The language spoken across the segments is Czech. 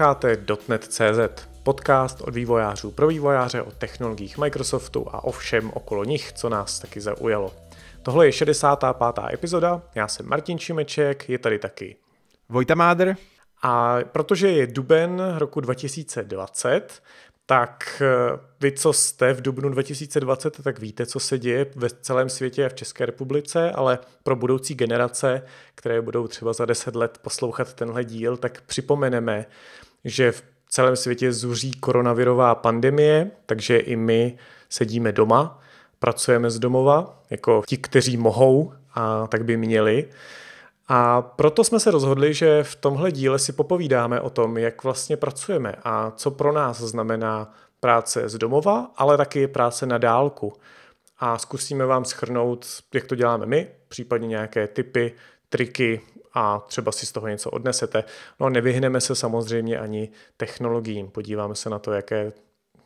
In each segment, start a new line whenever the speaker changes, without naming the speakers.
Posloucháte .NET.cz, podcast od vývojářů pro vývojáře o technologiích Microsoftu a o všem okolo nich, co nás taky zaujalo. Tohle je 65. epizoda, já jsem Martin Šimeček, je tady taky Vojta Mádr. A protože je duben roku 2020, tak eh, vy, co jste v dubnu 2020, tak víte, co se děje ve celém světě a v České republice, ale pro budoucí generace, které budou třeba za 10 let poslouchat tenhle díl, tak připomeneme, že v celém světě zuří koronavirová pandemie, takže i my sedíme doma, pracujeme z domova, jako ti, kteří mohou a tak by měli. A proto jsme se rozhodli, že v tomhle díle si popovídáme o tom, jak vlastně pracujeme a co pro nás znamená práce z domova, ale taky práce na dálku. A zkusíme vám schrnout, jak to děláme my, případně nějaké typy, triky, a třeba si z toho něco odnesete. No a nevyhneme se samozřejmě ani technologiím. Podíváme se na to, jaké,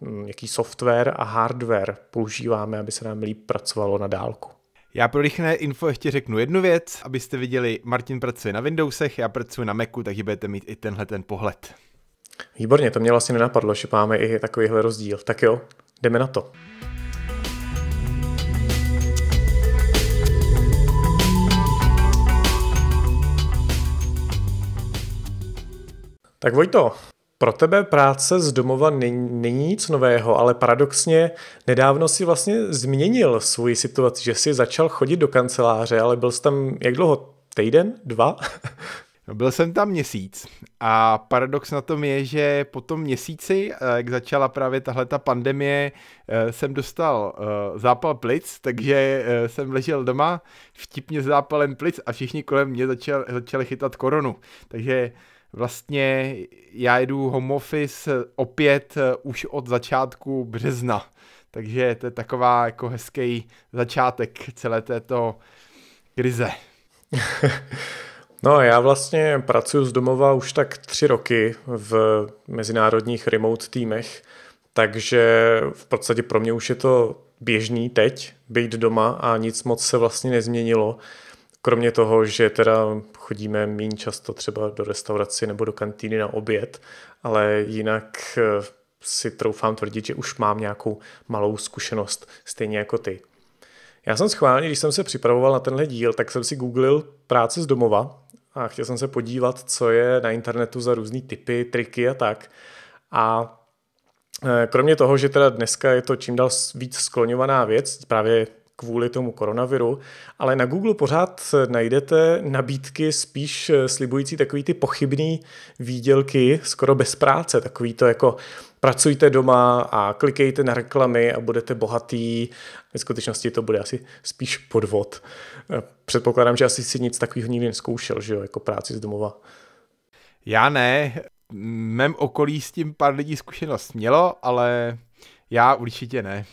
hm, jaký software a hardware používáme, aby se nám líp pracovalo na dálku. Já pro rychlé
info ještě řeknu jednu věc, abyste viděli, Martin pracuje na Windowsech, já pracuji na Macu, takže budete mít i
tenhle ten pohled. Výborně, to mě vlastně nenapadlo, že máme i takovýhle rozdíl. Tak jo, jdeme na to. Tak Vojto, pro tebe práce z domova není, není nic nového, ale paradoxně nedávno si vlastně změnil svoji situaci, že si začal chodit do kanceláře, ale byl jsi tam jak dlouho? Týden? Dva? No, byl jsem tam měsíc
a paradox na tom je, že po tom měsíci, eh, jak začala právě tahle ta pandemie, eh, jsem dostal eh, zápal plic, takže jsem ležel doma vtipně s zápalem plic a všichni kolem mě začali, začali chytat koronu. Takže vlastně já jedu home office opět eh, už od začátku března. Takže to je taková jako hezký začátek celé této
krize. No, já vlastně pracuji z domova už tak tři roky v mezinárodních remote týmech, takže v podstatě pro mě už je to běžný teď být doma a nic moc se vlastně nezměnilo. Kromě toho, že teda chodíme méně často třeba do restauraci nebo do kantýny na oběd, ale jinak eh, si troufám tvrdit, že už mám nějakou malou zkušenost, stejně jako ty. Já jsem schválně, když jsem se připravoval na tenhle díl, tak jsem si googlil práce z domova a chtěl jsem se podívat, co je na internetu za různý typy, triky a tak. A eh, kromě toho, že teda dneska je to čím dál víc skloňovaná věc, právě kvůli tomu koronaviru, ale na Google pořád najdete nabídky spíš eh, slibující takový ty pochybný výdělky skoro bez práce, takový to jako pracujte doma a klikejte na reklamy a budete bohatý. Ve skutečnosti to bude asi spíš podvod. Eh, předpokládám, že asi si nic takového nikdy neskoušel, že jo, jako práci z domova.
Já ne, mém okolí s tím pár lidí zkušenost mělo, ale já určitě ne.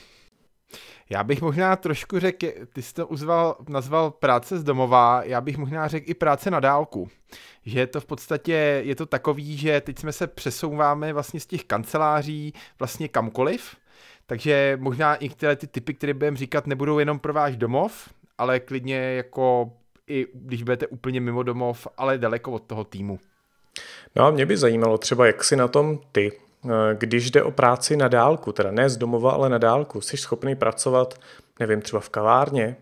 Já bych možná trošku řekl, ty jsi to uzval, nazval práce z domova, já bych možná řekl i práce na dálku. Že je to v podstatě, je to takový, že teď jsme se přesouváme vlastně z těch kanceláří vlastně kamkoliv, takže možná i tyhle ty typy, které budeme říkat, nebudou jenom pro váš domov, ale klidně jako i když budete úplně mimo domov, ale daleko od toho týmu.
No a mě by zajímalo třeba, jak si na tom ty, Eh, když jde o práci na dálku, teda ne z domova, ale na dálku, jsi schopný pracovat, nevím, třeba v kavárně,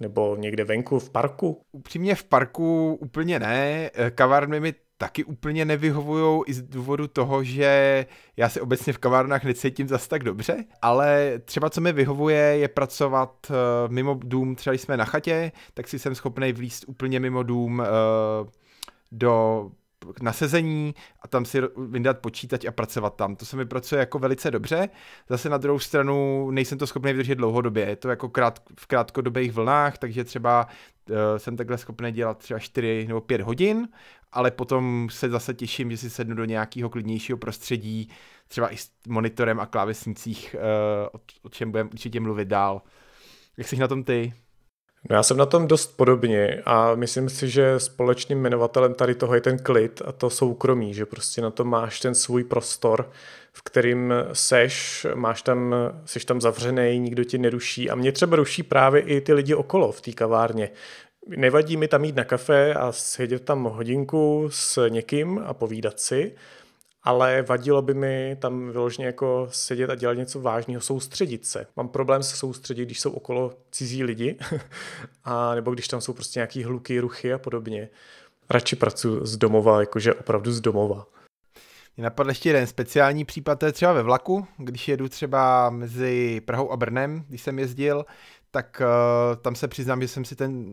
nebo někde venku v parku?
Upřímně v parku úplně ne. Eh, kavárny mi taky úplně nevyhovují i z důvodu toho, že já se obecně v kavárnách necítím zas tak dobře, ale třeba co mi vyhovuje je pracovat eh, mimo dům, třeba když jsme na chatě, tak si jsem schopný vlíst úplně mimo dům do na sezení a tam si vyndat počítač a pracovat tam. To se mi pracuje jako velice dobře. Zase na druhou stranu nejsem to schopný vydržet dlouhodobě. Je to jako krát, v krátkodobých vlnách, takže třeba uh, jsem takhle schopný dělat třeba 4 nebo 5 hodin, ale potom se zase těším, že si sednu do nějakého klidnějšího prostředí, třeba i s monitorem a klávesnicích,
uh, o, o čem budeme určitě mluvit dál. Jak jsi na tom ty? No já jsem na tom dost podobně a myslím si, že společným jmenovatelem tady toho je ten klid a to soukromí, že prostě na to máš ten svůj prostor, v kterým seš, máš tam, seš tam zavřený, nikdo ti neruší a mě třeba ruší právě i ty lidi okolo v té kavárně. Nevadí mi tam jít na kafe a sedět tam hodinku s někým a povídat si, ale vadilo by mi tam vyloženě jako sedět a dělat něco vážného, soustředit se. Mám problém se soustředit, když jsou okolo cizí lidi, a nebo když tam jsou prostě nějaký hluky, ruchy a podobně. Radši pracuji z domova, jakože opravdu z domova.
Mě napadl ještě jeden speciální případ, to je třeba ve vlaku, když jedu třeba mezi Prahou a Brnem, když jsem jezdil, tak uh, tam se přiznám, že jsem si ten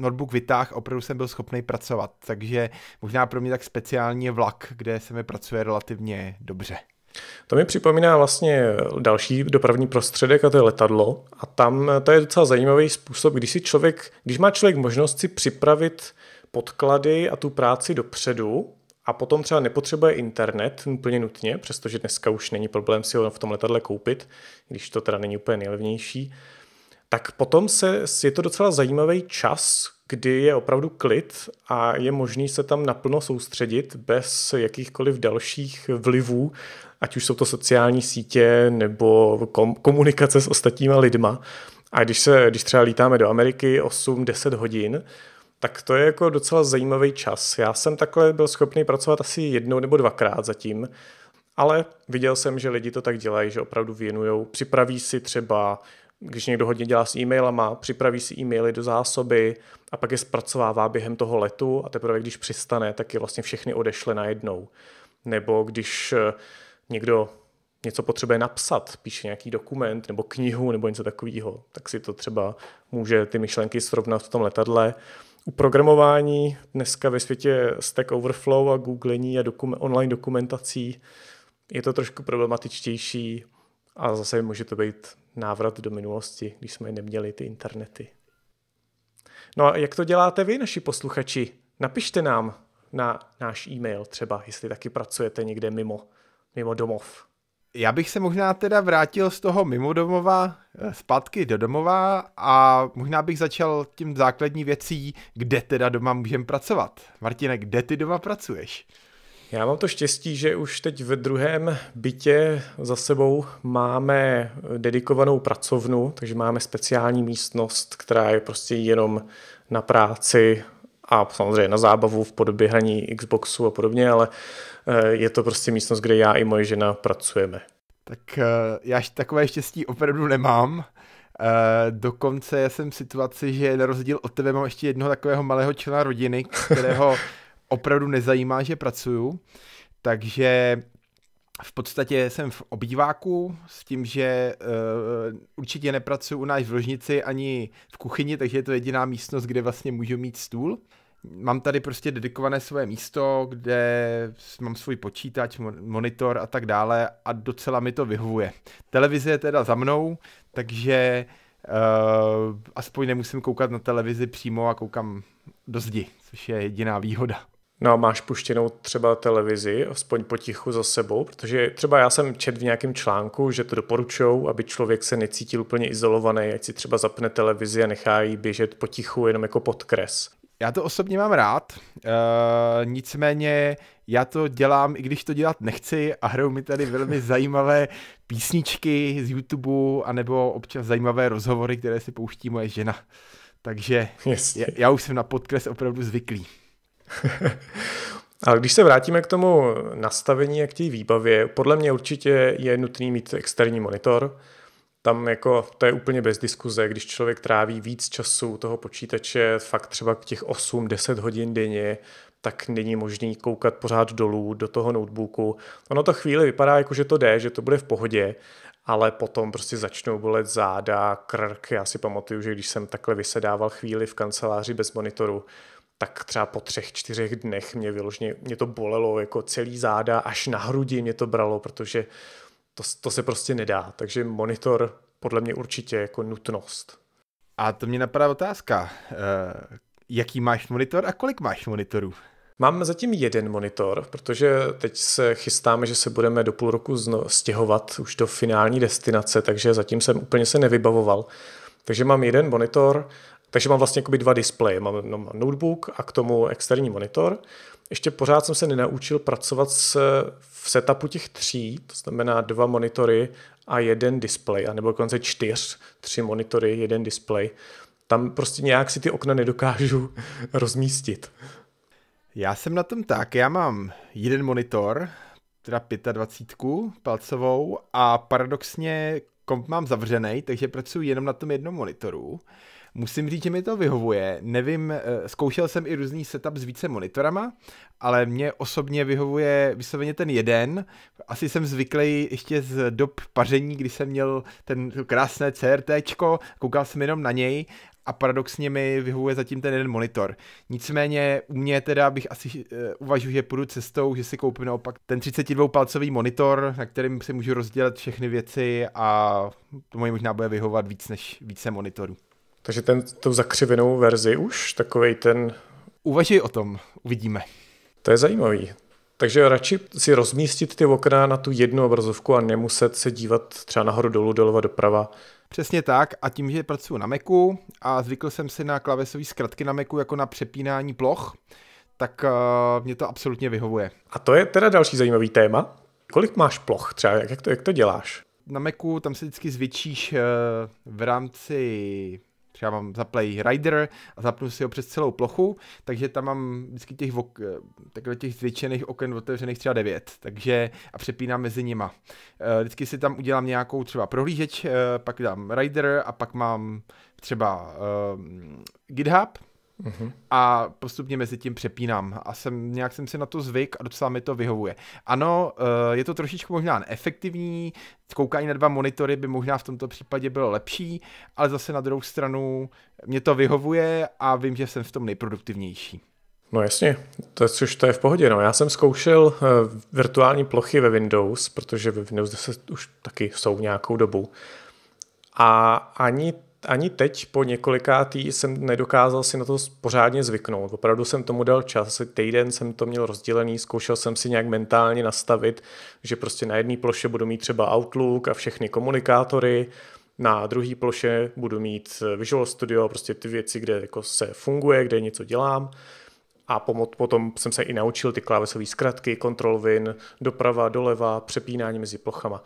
notebook vytáhl, opravdu jsem byl schopný pracovat, takže možná pro mě tak speciální je vlak,
kde se mi pracuje relativně dobře. To mi připomíná vlastně další dopravní prostředek a to je letadlo a tam eh, to je docela zajímavý způsob, když si člověk, když má člověk možnost si připravit podklady a tu práci dopředu, a potom třeba nepotřebuje internet úplně nutně, přestože dneska už není problém si ho v tom letadle koupit, když to teda není úplně nejlevnější, tak potom se, je to docela zajímavý čas, kdy je opravdu klid a je možný se tam naplno soustředit bez jakýchkoliv dalších vlivů, ať už jsou to sociální sítě nebo kom- komunikace s ostatníma lidma. A když, se, když třeba lítáme do Ameriky 8-10 hodin, tak to je jako docela zajímavý čas. Já jsem takhle byl schopný pracovat asi jednou nebo dvakrát zatím, ale viděl jsem, že lidi to tak dělají, že opravdu věnují. Připraví si třeba když někdo hodně dělá s e-mailama, připraví si e-maily do zásoby a pak je zpracovává během toho letu a teprve když přistane, tak je vlastně všechny odešle najednou. Nebo když eh, někdo něco potřebuje napsat, píše nějaký dokument nebo knihu nebo něco takového, tak si to třeba může ty myšlenky srovnat v tom letadle. U programování dneska ve světě Stack Overflow a googlení a dokum- online dokumentací je to trošku problematičtější a zase může to být návrat do minulosti, když jsme neměli ty internety. No a jak to děláte vy, naši posluchači? Napište nám na náš e-mail třeba, jestli taky pracujete někde mimo, mimo domov. Já bych se možná teda vrátil z toho
mimo domova eh, zpátky do domova a možná bych začal tím základní
věcí, kde teda doma můžeme pracovat. Martine, kde ty doma pracuješ? Já mám to štěstí, že už teď ve druhém bytě za sebou máme dedikovanou pracovnu, takže máme speciální místnost, která je prostě jenom na práci a samozřejmě na zábavu v podobě hraní Xboxu a podobně, ale eh, je to prostě místnost, kde já i moje žena pracujeme.
Tak eh, já takové štěstí opravdu nemám. Eh, dokonce jsem v situaci, že na rozdíl od tebe mám ještě jednoho takového malého člena rodiny, kterého opravdu nezajímá, že pracuju, takže v podstatě jsem v obýváku s tím, že uh, určitě nepracuji u nás v ložnici ani v kuchyni, takže je to jediná místnost, kde vlastně můžu mít stůl. Mám tady prostě dedikované svoje místo, kde mám svůj počítač, monitor a tak dále a docela mi to vyhovuje. Televize je teda za mnou, takže uh, aspoň nemusím koukat na televizi přímo a
koukám do zdi, což je jediná výhoda. No a máš puštěnou třeba televizi, aspoň potichu za sebou, protože třeba já jsem čet v nějakém článku, že to doporučují, aby člověk se necítil úplně izolovaný, ať si třeba zapne televizi a nechá ji běžet potichu jenom jako podkres. Já to osobně mám rád, e, nicméně já to dělám,
i když to dělat nechci a hrajou mi tady velmi zajímavé písničky z YouTube, anebo občas zajímavé rozhovory, které si pouští moje žena. Takže já,
já už jsem na podkres opravdu zvyklý. Ale když se vrátíme k tomu nastavení a k té výbavě, podle mě určitě je nutný mít externí monitor. Tam jako to je úplně bez diskuze, když člověk tráví víc času toho počítače, fakt třeba těch 8-10 hodin denně, tak není možný koukat pořád dolů do toho notebooku. Ono to chvíli vypadá jako, že to jde, že to bude v pohodě, ale potom prostě začnou bolet záda, krk. Já si pamatuju, že když jsem takhle vysedával chvíli v kanceláři bez monitoru, tak třeba po třech, čtyřech dnech mě vyložně, mě to bolelo jako celý záda, až na hrudi mě to bralo, protože to, to se prostě nedá. Takže monitor podle mě určitě jako nutnost. A to mě napadá otázka. Uh, jaký máš monitor a kolik máš monitorů? Mám zatím jeden monitor, protože teď se chystáme, že se budeme do půl roku stěhovat už do finální destinace, takže zatím jsem úplně se nevybavoval. Takže mám jeden monitor takže mám vlastně dva displeje. Mám, no, mám notebook a k tomu externí monitor. Ještě pořád jsem se nenaučil pracovat s, v setupu těch tří, to znamená dva monitory a jeden displej, anebo dokonce čtyř, tři monitory, jeden displej. Tam prostě nějak si ty okna nedokážu rozmístit. Já jsem na tom tak, já mám jeden
monitor, teda 25 palcovou a paradoxně komp mám zavřený, takže pracuji jenom na tom jednom monitoru. Musím říct, že mi to vyhovuje. Nevím, eh, zkoušel jsem i různý setup s více monitorama, ale mě osobně vyhovuje vysloveně ten jeden. Asi jsem zvyklý ještě z dob paření, kdy jsem měl ten krásné CRT, koukal jsem jenom na něj a paradoxně mi vyhovuje zatím ten jeden monitor. Nicméně u mě teda bych asi e, uvažuji, že půjdu cestou, že si koupím naopak ten 32-palcový monitor, na kterým si můžu rozdělat všechny věci a
to moje možná bude vyhovovat víc než více monitorů. Takže ten, tu zakřivenou verzi už, takovej ten... Uvažuji o tom, uvidíme. To je zajímavý. Takže radši si rozmístit ty okna na tu jednu obrazovku a nemuset se dívat třeba nahoru, dolů, doleva, doprava. Přesně tak a tím, že pracuji na Macu a zvykl jsem si na klávesové zkratky na
Macu jako na přepínání ploch, tak uh, mě to absolutně vyhovuje.
A to je teda další zajímavý téma. Kolik máš ploch třeba, jak to, jak to děláš?
Na Macu tam se vždycky zvětšíš uh, v rámci Třeba mám zaplay Rider a zapnu si ho přes celou plochu, takže tam mám vždycky těch, vok, eh, takhle těch zvětšených oken otevřených třeba 9, takže a přepínám mezi nima. Eh, vždycky si tam udělám nějakou třeba prohlížeč, eh, pak dám Rider a pak mám třeba GitHub, Mm-hmm. A postupně mezi tím přepínám. A jsem, nějak jsem si na to zvyk a docela mi to vyhovuje. Ano, eh, je to trošičku možná neefektivní, koukání na dva monitory by možná v tomto případě bylo lepší, ale zase na druhou stranu mě to vyhovuje a vím, že jsem
v tom nejproduktivnější. No jasně, to, což to je v pohodě. No. Já jsem zkoušel eh, virtuální plochy ve Windows, protože ve Windows 10 už taky jsou nějakou dobu. A ani ani teď po několikátý jsem nedokázal si na to pořádně zvyknout. Opravdu jsem tomu dal čas, týden jsem to měl rozdělený, zkoušel jsem si nějak mentálně nastavit, že prostě na jedné ploše budu mít třeba Outlook a všechny komunikátory, na druhé ploše budu mít eh, Visual Studio, prostě ty věci, kde jako se funguje, kde něco dělám. A pomoc, potom jsem se i naučil ty klávesové zkratky, Ctrl Win, doprava, doleva, přepínání mezi plochama.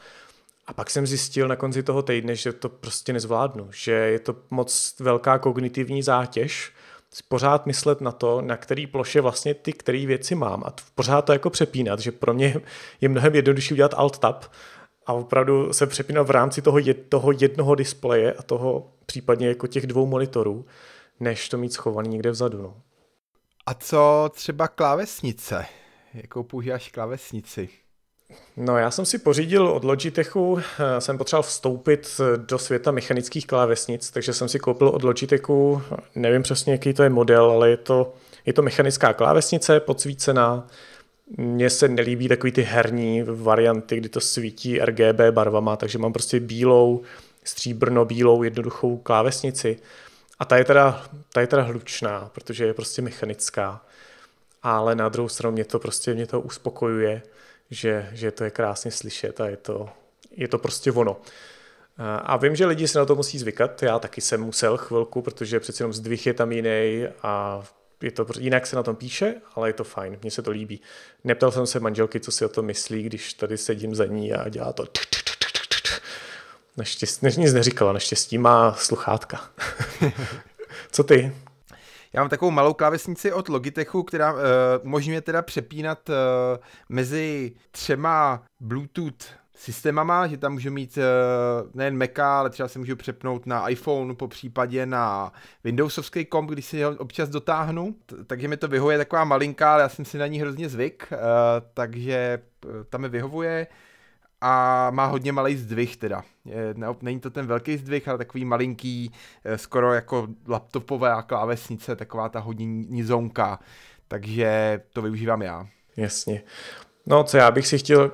A pak jsem zjistil na konci toho týdne, že to prostě nezvládnu, že je to moc velká kognitivní zátěž, pořád myslet na to, na který ploše vlastně ty který věci mám a pořád to jako přepínat, že pro mě je mnohem jednodušší udělat alt-tab a opravdu se přepínat v rámci toho, jed, toho jednoho displeje a toho případně jako těch dvou monitorů, než to mít schovaný někde vzadu. No. A co třeba klávesnice? Jakou používáš klávesnici? No já jsem si pořídil od Logitechu, eh, jsem potřeboval vstoupit eh, do světa mechanických klávesnic, takže jsem si koupil od Logitechu, nevím přesně, jaký to je model, ale je to, je to mechanická klávesnice podsvícená. Mně se nelíbí takový ty herní varianty, kdy to svítí RGB barvama, takže mám prostě bílou, stříbrno-bílou jednoduchou klávesnici. A ta je, teda, ta je teda hlučná, protože je prostě mechanická. Ale na druhou stranu mě to prostě mě to uspokojuje že, že to je krásně slyšet a je to, je to prostě ono. A vím, že lidi se na to musí zvykat, já taky jsem musel chvilku, protože přeci jenom zdvih je tam jiný a je to, prostě, jinak se na tom píše, ale je to fajn, mně se to líbí. Neptal jsem se manželky, co si o tom myslí, když tady sedím za ní a dělá to. Naštěstí, nic neříkala, naštěstí má sluchátka. co ty? Já mám
takovou malou klávesnici od Logitechu, která uh, umožňuje teda přepínat uh, mezi třema Bluetooth systémama, že tam můžu mít uh, nejen Maca, ale třeba se můžu přepnout na iPhone, po případě na Windowsovský komp, když si ho občas dotáhnu, t- takže mi to vyhovuje taková malinká, ale já jsem si na ní hrozně zvyk, uh, takže uh, tam mi vyhovuje. Uh, a má hodně malý zdvih teda. ne, není to ten velký zdvih, ale takový malinký, eh, skoro jako laptopové klávesnice, taková ta hodně nizonka, takže to využívám já.
Jasně. No, co já bych si chtěl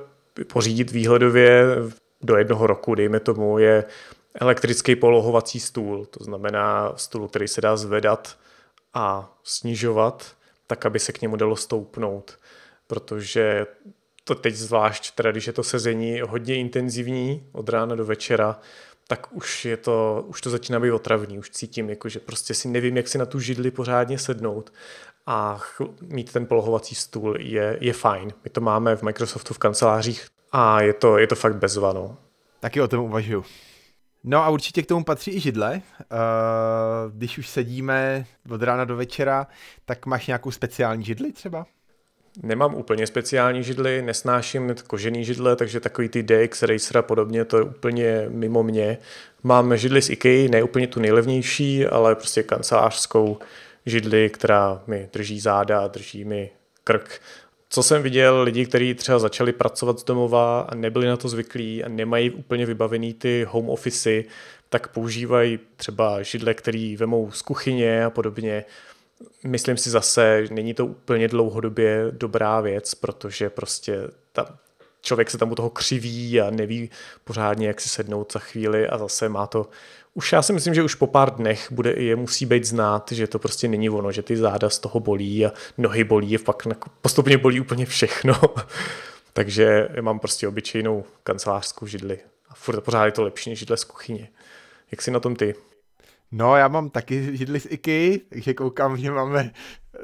pořídit výhledově do jednoho roku, dejme tomu, je elektrický polohovací stůl, to znamená stůl, který se dá zvedat a snižovat, tak aby se k němu dalo stoupnout, protože to teď zvlášť, teda když je to sezení hodně intenzivní od rána do večera, tak už, je to, už to začíná být otravný, už cítím, jako, že prostě si nevím, jak si na tu židli pořádně sednout a mít ten polohovací stůl je, je fajn. My to máme v Microsoftu v kancelářích a je to, je to fakt bezvano. Taky o tom uvažuju.
No a určitě k tomu patří i židle. Eh, když už sedíme od rána do večera, tak máš nějakou speciální židli třeba?
Nemám úplně speciální židly, nesnáším kožený židle, takže takový ty DX Racer a podobně, to je úplně mimo mě. Mám židly z IKEA, ne úplně tu nejlevnější, ale prostě kancelářskou židli, která mi drží záda, drží mi krk. Co jsem viděl, lidi, kteří třeba začali pracovat z domova a nebyli na to zvyklí a nemají úplně vybavený ty home office, tak používají třeba židle, které vemou z kuchyně a podobně myslím si zase, že není to úplně dlouhodobě dobrá věc, protože prostě ta, člověk se tam u toho křiví a neví pořádně, jak si sednout za chvíli a zase má to už já si myslím, že už po pár dnech bude, je musí být znát, že to prostě není ono, že ty záda z toho bolí a nohy bolí a pak postupně bolí úplně všechno. Takže já mám prostě obyčejnou kancelářskou židli a furt pořád je to lepší než židle z kuchyně. Jak si na tom ty? No, já mám taky židli z IKY, takže koukám, že
máme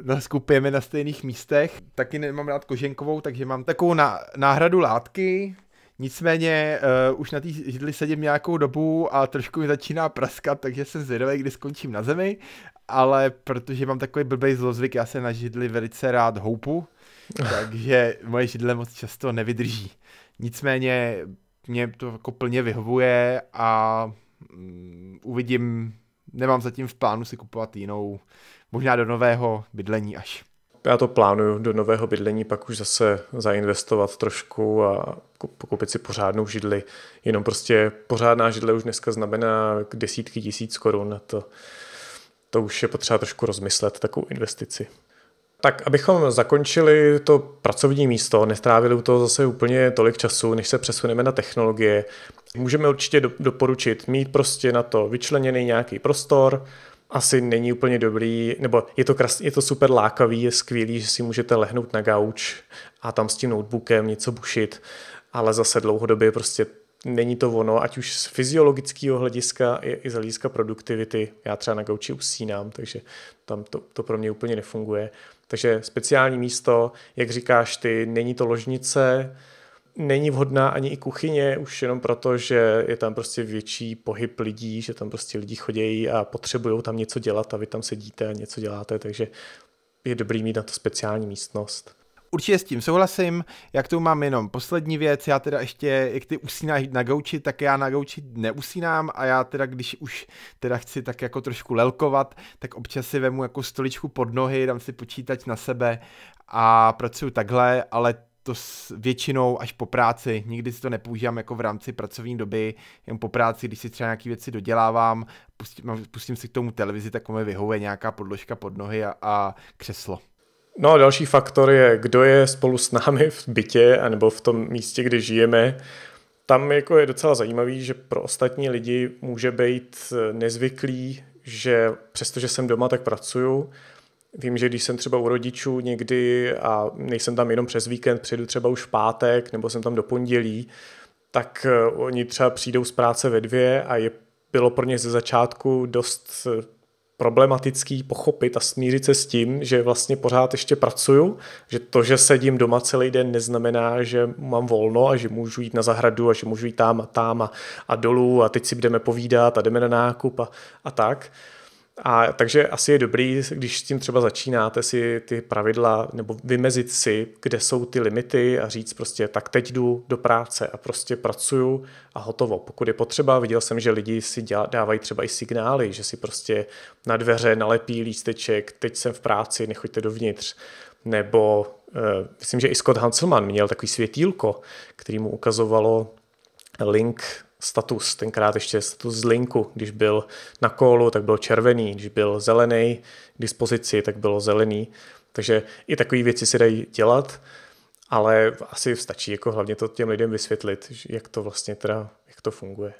na skupujeme na stejných místech. Taky nemám rád koženkovou, takže mám takovou na, náhradu látky. Nicméně uh, už na té židli sedím nějakou dobu a trošku mi začíná praskat, takže jsem zvědavý, kdy skončím na zemi. Ale protože mám takový blbý zlozvyk, já se na židli velice rád houpu, takže moje židle moc často nevydrží. Nicméně mě to jako plně vyhovuje a
mm, uvidím, nemám zatím v plánu si kupovat jinou, možná do nového bydlení až. Já to plánuju do nového bydlení, pak už zase zainvestovat trošku a koupit si pořádnou židli. Jenom prostě pořádná židle už dneska znamená desítky tisíc korun. To, to už je potřeba trošku rozmyslet, takovou investici. Tak abychom zakončili to pracovní místo, nestrávili u toho zase úplně tolik času, než se přesuneme na technologie, můžeme určitě doporučit mít prostě na to vyčleněný nějaký prostor, asi není úplně dobrý, nebo je to, kras, je to super lákavý, je skvělý, že si můžete lehnout na gauč a tam s tím notebookem něco bušit, ale zase dlouhodobě prostě není to ono, ať už z fyziologického hlediska i, i z hlediska produktivity. Já třeba na gauči usínám, takže tam to, to pro mě úplně nefunguje. Takže speciální místo, jak říkáš ty, není to ložnice, není vhodná ani i kuchyně, už jenom proto, že je tam prostě větší pohyb lidí, že tam prostě lidi chodějí a potřebují tam něco dělat a vy tam sedíte a něco děláte, takže je dobrý mít na to speciální místnost. Určitě s tím souhlasím, jak tu
mám jenom poslední věc, já teda ještě, jak ty usínáš na gauči, tak já na gauči neusínám a já teda, když už teda chci tak jako trošku lelkovat, tak občas si vemu jako stoličku pod nohy, dám si počítač na sebe a pracuju takhle, ale to s většinou až po práci. Nikdy si to nepoužívám jako v rámci pracovní doby, jen po práci, když si třeba nějaké věci dodělávám, pustím, no, pustím si k tomu televizi, tak mi vyhovuje nějaká podložka pod nohy a,
a křeslo. No a další faktor je, kdo je spolu s námi v bytě anebo v tom místě, kde žijeme. Tam jako je docela zajímavý, že pro ostatní lidi může být eh, nezvyklý, že přestože jsem doma, tak pracuju, Vím, že když jsem třeba u rodičů někdy a nejsem tam jenom přes víkend, přijdu třeba už v pátek nebo jsem tam do pondělí, tak eh, oni třeba přijdou z práce ve dvě a je, bylo pro ně ze začátku dost eh, problematický pochopit a smířit se s tím, že vlastně pořád ještě pracuju, že to, že sedím doma celý den, neznamená, že mám volno a že můžu jít na zahradu a že můžu jít tam a tam a, a dolů a teď si budeme povídat a jdeme na nákup a, a tak. A takže asi je dobrý, když s tím třeba začínáte si ty pravidla nebo vymezit si, kde jsou ty limity a říct prostě tak teď jdu do práce a prostě pracuju a hotovo. Pokud je potřeba, viděl jsem, že lidi si děla, dávají třeba i signály, že si prostě na dveře nalepí lísteček, teď jsem v práci, nechoďte dovnitř. Nebo uh, myslím, že i Scott Hanselman měl takový světílko, který mu ukazovalo link status, tenkrát ještě status z linku, když byl na kolu, tak byl červený, když byl zelený k dispozici, tak bylo zelený. Takže i takové věci se dají dělat, ale asi stačí jako hlavně to těm lidem vysvětlit, jak to vlastně teda, jak to funguje.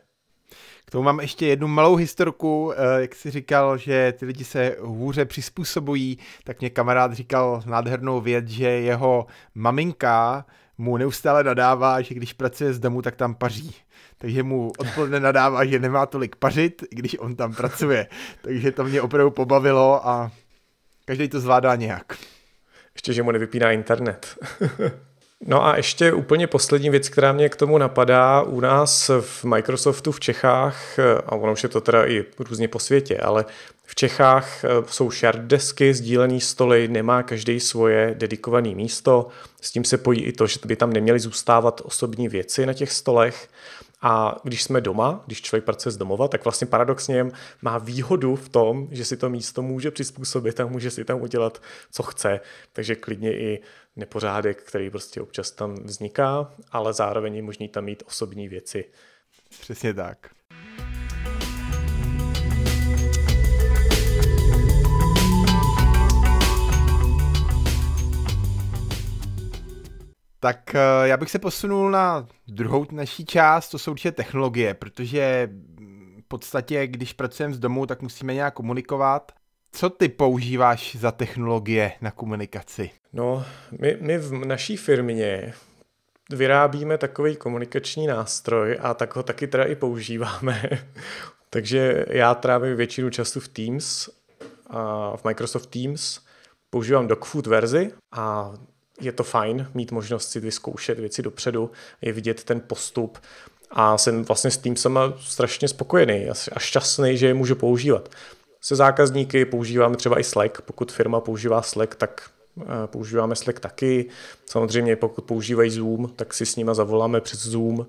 K tomu
mám ještě jednu malou historku, eh, jak jsi říkal, že ty lidi se hůře přizpůsobují, tak mě kamarád říkal nádhernou věc, že jeho maminka mu neustále nadává, že když pracuje z domu, tak tam paří takže mu odpoledne nadává, že nemá tolik pařit, když on tam pracuje. takže to mě opravdu pobavilo a
každý to zvládá nějak. Ještě, že mu nevypíná internet. No a ještě úplně poslední věc, která mě k tomu napadá, u nás v Microsoftu v Čechách, eh, a ono už je to teda i různě po světě, ale v Čechách eh, jsou shared desky, sdílený stoly, nemá každý svoje dedikované místo, s tím se pojí i to, že by tam neměly zůstávat osobní věci na těch stolech, a když jsme doma, když člověk pracuje z domova, tak vlastně paradoxně má výhodu v tom, že si to místo může přizpůsobit a může si tam udělat, co chce. Takže klidně i nepořádek, který prostě občas tam vzniká, ale zároveň je možný tam mít osobní věci. Přesně tak.
Tak eh, já bych se posunul na druhou naší část, to jsou určitě technologie, protože v podstatě, když pracujeme z domu, tak musíme nějak komunikovat. Co ty používáš za technologie na komunikaci?
No, my, my v naší firmě vyrábíme takový komunikační nástroj a tak ho taky teda i používáme. Takže já trávím většinu času v Teams, a v Microsoft Teams, používám DocFood verzi a je to fajn mít možnost si vyzkoušet věci dopředu, je vidět ten postup a jsem vlastně s tím sama strašně spokojený a šťastný, že je můžu používat. Se zákazníky používáme třeba i Slack, pokud firma používá Slack, tak eh, používáme Slack taky. Samozřejmě pokud používají Zoom, tak si s nima zavoláme přes Zoom.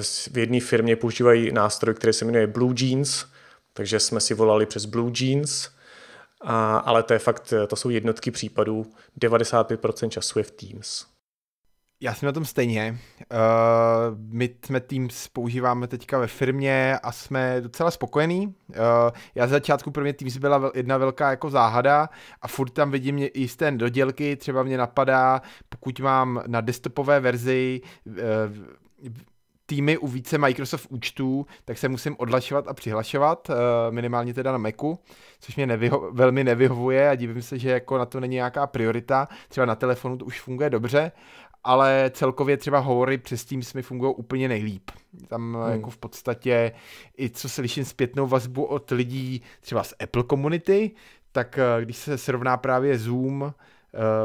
Eh, v jedné firmě používají nástroj, který se jmenuje Blue Jeans, takže jsme si volali přes Blue Jeans – a, ale to je fakt, to jsou jednotky případů, 95% času je v Teams.
Já jsem na tom stejně. Uh, my jsme Teams používáme teďka ve firmě a jsme docela spokojení. Uh, já z začátku pro mě Teams byla jedna velká jako záhada a furt tam vidím jisté dodělky, třeba mě napadá, pokud mám na desktopové verzi uh, týmy u více Microsoft účtů, tak se musím odlašovat a přihlašovat, eh, minimálně teda na Macu, což mě nevyho- velmi nevyhovuje a divím se, že jako na to není nějaká priorita, třeba na telefonu to už funguje dobře, ale celkově třeba hovory přes tím mi fungují úplně nejlíp. Tam eh, hmm. jako v podstatě i co slyším zpětnou vazbu od lidí třeba z Apple komunity, tak eh, když se srovná právě Zoom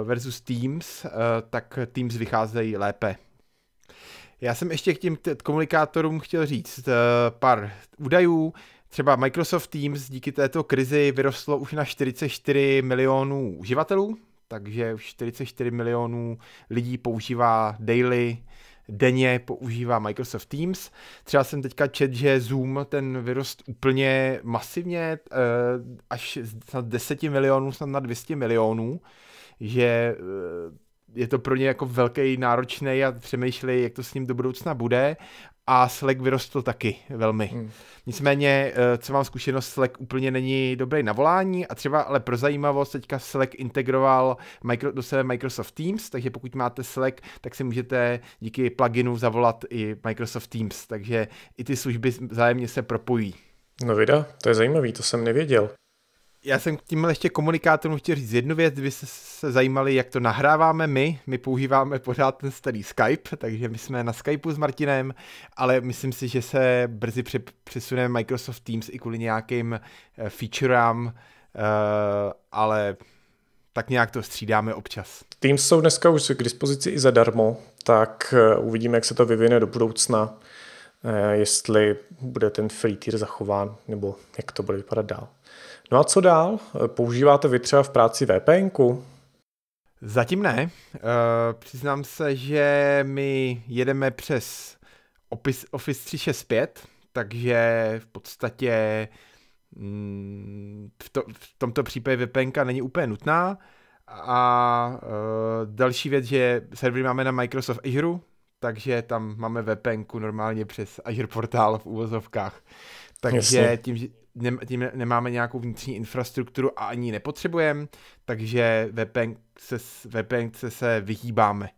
versus Teams, tak Teams vycházejí lépe já jsem ještě k těm komunikátorům chtěl říct eh, pár údajů. Třeba Microsoft Teams díky této krizi vyrostlo už na 44 milionů uživatelů, takže 44 milionů lidí používá daily denně používá Microsoft Teams. Třeba jsem teďka čet, že Zoom ten vyrost úplně masivně, eh, až na 10 milionů, snad na 200 milionů, že eh, je to pro ně jako velký, náročný a přemýšlej, jak to s ním do budoucna bude a Slack vyrostl taky velmi. Hmm. Nicméně, eh, co mám zkušenost, Slack úplně není dobrý na volání a třeba ale pro zajímavost teďka Slack integroval micro, do sebe Microsoft Teams, takže pokud máte Slack, tak si můžete díky pluginu zavolat i Microsoft Teams, takže i ty služby zájemně se propojí.
No vida, to je zajímavý, to jsem nevěděl
já jsem k tímhle ještě komunikátorům chtěl říct jednu věc, vy jste se zajímali, jak to nahráváme my, my používáme pořád ten starý Skype, takže my jsme na Skypeu s Martinem, ale myslím si, že se brzy přesuneme Microsoft Teams i kvůli nějakým eh, featurám, eh, ale tak nějak to střídáme občas.
Teams jsou dneska už k dispozici i zadarmo, tak eh, uvidíme, jak se to vyvine do budoucna, jestli bude ten free tier zachován, nebo jak to bude vypadat dál. No a co dál? Eh, používáte vy třeba v práci vpn -ku? Zatím ne. E, přiznám se, že
my jedeme přes Office, Office 365, takže v podstatě mm, v, to, v tomto případě VPN není úplně nutná. A eh, další věc, že servery máme na Microsoft Azure, takže tam máme VPN normálně přes Azure portál v úvozovkách. Takže Jasně. tím, ne, tím nemáme nějakou vnitřní infrastrukturu a ani ji nepotřebujeme, takže VPN se, VPN se vyhýbáme.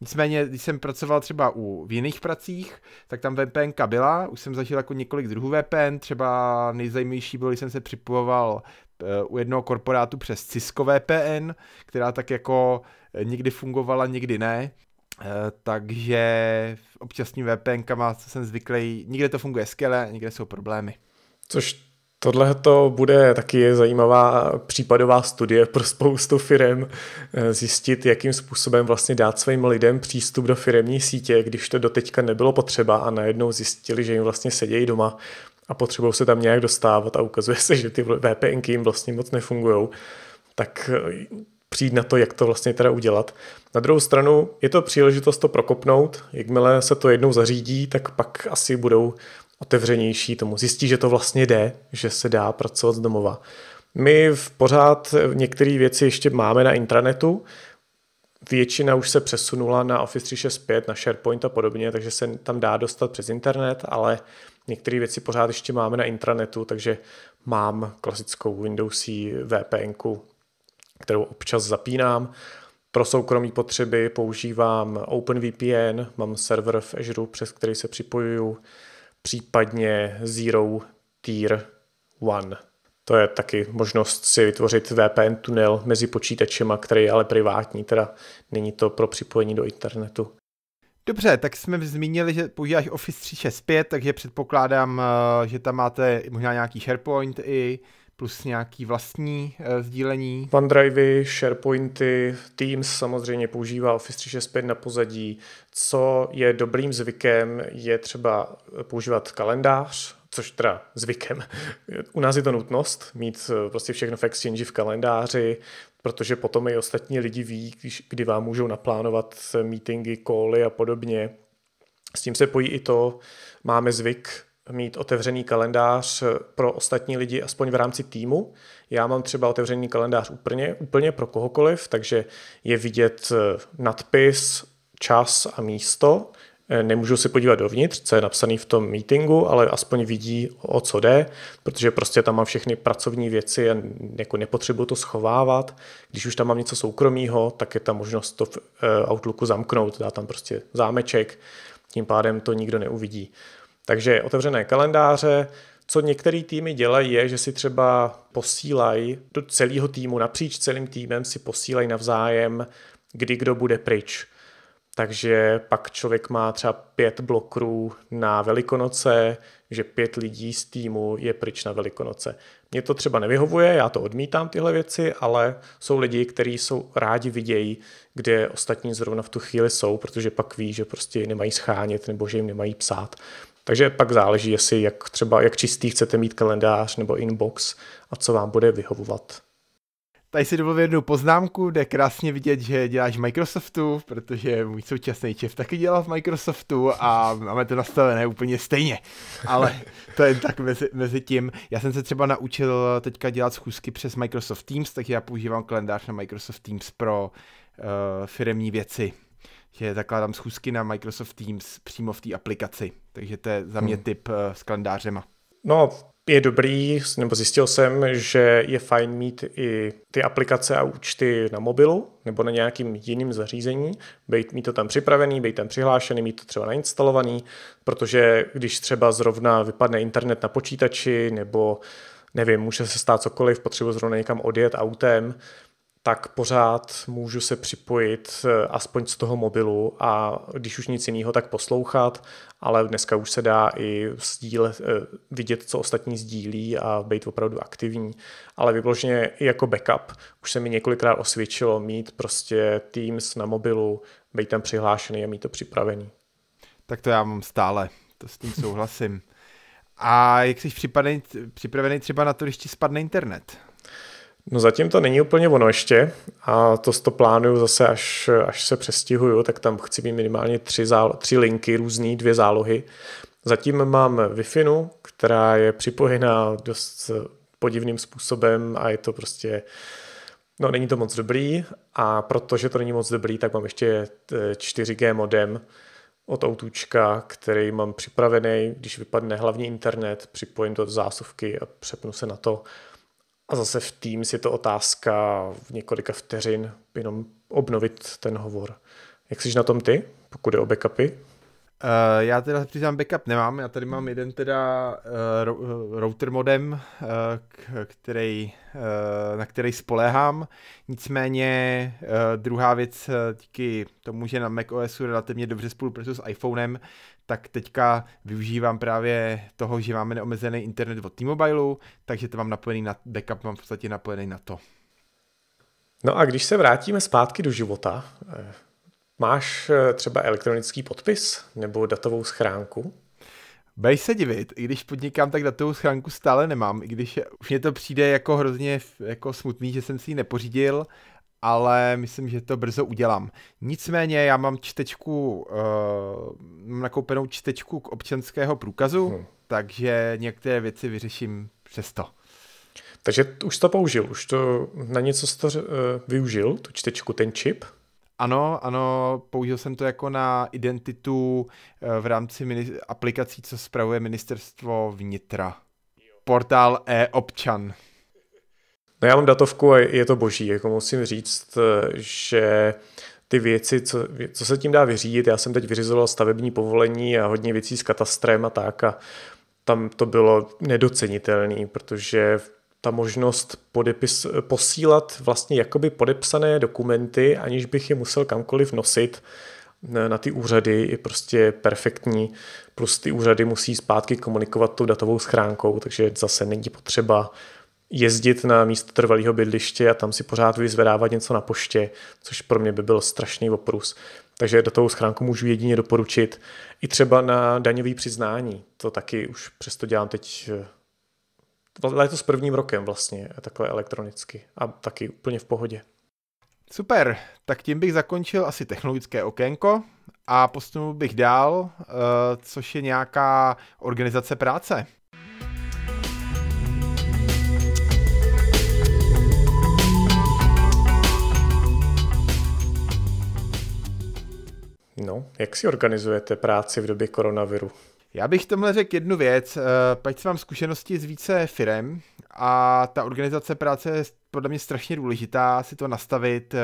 Nicméně, když jsem pracoval třeba u, v jiných pracích, tak tam VPN byla, už jsem zažil jako několik druhů VPN, třeba nejzajímavější bylo, když jsem se připojoval eh, u jednoho korporátu přes Cisco VPN, která tak jako eh, nikdy fungovala, nikdy ne. Eh, takže občasní VPN, co jsem zvyklý, nikde to funguje skvěle, nikde jsou problémy.
Což Tohle to bude taky zajímavá případová studie pro spoustu firm eh, zjistit, jakým způsobem vlastně dát svým lidem přístup do firmní sítě, když to doteďka nebylo potřeba a najednou zjistili, že jim vlastně sedějí doma a potřebují se tam nějak dostávat a ukazuje se, že ty VPNky jim vlastně moc nefungují, tak eh, přijít na to, jak to vlastně teda udělat. Na druhou stranu je to příležitost to prokopnout, jakmile se to jednou zařídí, tak pak asi budou otevřenější tomu. Zjistí, že to vlastně jde, že se dá pracovat z domova. My v pořád některé věci ještě máme na intranetu, většina už se přesunula na Office 365, na SharePoint a podobně, takže se tam dá dostat přes internet, ale některé věci pořád ještě máme na intranetu, takže mám klasickou Windows VPN, kterou občas zapínám. Pro soukromí potřeby používám OpenVPN, mám server v Azure, přes který se připojuju případně Zero Tier One. To je taky možnost si vytvořit VPN tunel mezi počítačema, který je ale privátní, teda není to pro připojení do internetu.
Dobře, tak jsme zmínili, že používáš Office 365, takže předpokládám, eh, že tam
máte možná nějaký SharePoint i plus nějaký vlastní e, sdílení. OneDrivey, SharePointy, Teams samozřejmě používá Office 365 na pozadí. Co je dobrým zvykem, je třeba používat kalendář, což teda zvykem. U nás je to nutnost mít eh, prostě všechno v Exchange v kalendáři, protože potom i ostatní lidi ví, kdy vám můžou naplánovat eh, meetingy, cally a podobně. S tím se pojí i to, máme zvyk mít otevřený kalendář pro ostatní lidi, aspoň v rámci týmu. Já mám třeba otevřený kalendář úplně, úplně pro kohokoliv, takže je vidět eh, nadpis, čas a místo. Eh, nemůžu si podívat dovnitř, co je napsané v tom meetingu, ale aspoň vidí, o co jde, protože prostě tam mám všechny pracovní věci a jako nepotřebuji to schovávat. Když už tam mám něco soukromého, tak je tam možnost to v eh, Outlooku zamknout, dá tam prostě zámeček, tím pádem to nikdo neuvidí. Takže otevřené kalendáře, co některé týmy dělají, je, že si třeba posílají do celého týmu, napříč celým týmem si posílají navzájem, kdy kdo bude pryč. Takže pak člověk má třeba pět blokrů na Velikonoce, že pět lidí z týmu je pryč na Velikonoce. Mně to třeba nevyhovuje, já to odmítám tyhle věci, ale jsou lidi, kteří jsou rádi vidějí, kde ostatní zrovna v tu chvíli jsou, protože pak ví, že prostě nemají schánit nebo že jim nemají psát. Takže pak záleží, jestli jak třeba jak čistý chcete mít kalendář nebo inbox a co vám bude vyhovovat. Tady si dovolím
jednu poznámku, jde krásně vidět, že děláš v Microsoftu, protože můj současný čef taky dělá v Microsoftu a máme to nastavené úplně stejně. Ale to je tak mezi, mezi tím. Já jsem se třeba naučil teďka dělat schůzky přes Microsoft Teams, takže já používám kalendář na Microsoft Teams pro uh, firemní věci že zakládám schůzky na Microsoft Teams přímo v té aplikaci. Takže to je za mě hmm. tip eh, s kalendářema.
No, je dobrý, nebo zjistil jsem, že je fajn mít i ty aplikace a účty na mobilu nebo na nějakým jiným zařízení, být, mít to tam připravený, být tam přihlášený, mít to třeba nainstalovaný, protože když třeba zrovna vypadne internet na počítači nebo nevím, může se stát cokoliv, potřebuji zrovna někam odjet autem, tak pořád můžu se připojit eh, aspoň z toho mobilu a když už nic jiného, tak poslouchat, ale dneska už se dá i sdíle, eh, vidět, co ostatní sdílí a být opravdu aktivní. Ale vybložně i jako backup už se mi několikrát osvědčilo mít prostě Teams na mobilu, být tam přihlášený a mít to připravený. Tak to já mám stále, to s tím souhlasím. A jak jsi
připravený, připravený třeba na to, když ti spadne internet?
No zatím to není úplně ono ještě a to to plánuju zase, až, až se přestihuju, tak tam chci mít minimálně tři, zálo- tři linky, různé dvě zálohy. Zatím mám wi která je připojená dost podivným způsobem a je to prostě No, není to moc dobrý a protože to není moc dobrý, tak mám ještě 4G eh, modem od autůčka, který mám připravený, když vypadne hlavní internet, připojím to do zásuvky a přepnu se na to a zase v Teams je to otázka v několika vteřin, jenom obnovit ten hovor. Jak jsi na tom ty, pokud je o backupy? Uh, já teda přiznám backup nemám, já tady mám jeden teda uh,
router modem, uh, k- který, uh, na který spoléhám, nicméně uh, druhá věc, díky tomu, že na macOSu relativně dobře spolupracuji s iPhonem, tak teďka využívám právě toho, že máme neomezený internet
od T-Mobile, takže to mám napojený na backup, mám v podstatě napojený na to. No a když se vrátíme zpátky do života, Máš eh, třeba elektronický podpis nebo datovou schránku? Bej se divit, i když podnikám, tak datovou
schránku stále nemám, i když už mě to přijde jako hrozně jako smutný, že jsem si ji nepořídil, ale myslím, že to brzo udělám. Nicméně já mám čtečku, uh, mám nakoupenou čtečku k občanského průkazu, hmm. takže některé věci
vyřeším přesto. Takže už to použil, už to na něco jsi to uh, využil, tu čtečku, ten čip? Ano, ano, použil jsem to jako na
identitu eh, v rámci mini- aplikací, co spravuje ministerstvo vnitra. Portál e-občan.
No já mám datovku a je to boží, jako musím říct, eh, že ty věci, co, co se tím dá vyřídit, já jsem teď vyřizoval stavební povolení a hodně věcí s katastrem a tak a tam to bylo nedocenitelné, protože ta možnost podepis, posílat vlastně jakoby podepsané dokumenty, aniž bych je musel kamkoliv nosit na ty úřady, je prostě perfektní. Plus ty úřady musí zpátky komunikovat tou datovou schránkou, takže zase není potřeba jezdit na místo trvalého bydliště a tam si pořád vyzvedávat něco na poště, což pro mě by byl strašný oprus. Takže datovou schránku můžu jedině doporučit. I třeba na daňový přiznání. To taky už přesto dělám teď eh, je to s prvním rokem vlastně takhle elektronicky a taky úplně v pohodě. Super, tak tím bych zakončil asi technologické okénko a posunul
bych dál, eh, což je nějaká organizace práce.
No, jak si organizujete práci v době koronaviru? Já bych tomhle řekl jednu věc. Eh, Pať mám zkušenosti
s více firem a ta organizace práce je podle mě strašně důležitá si to nastavit eh,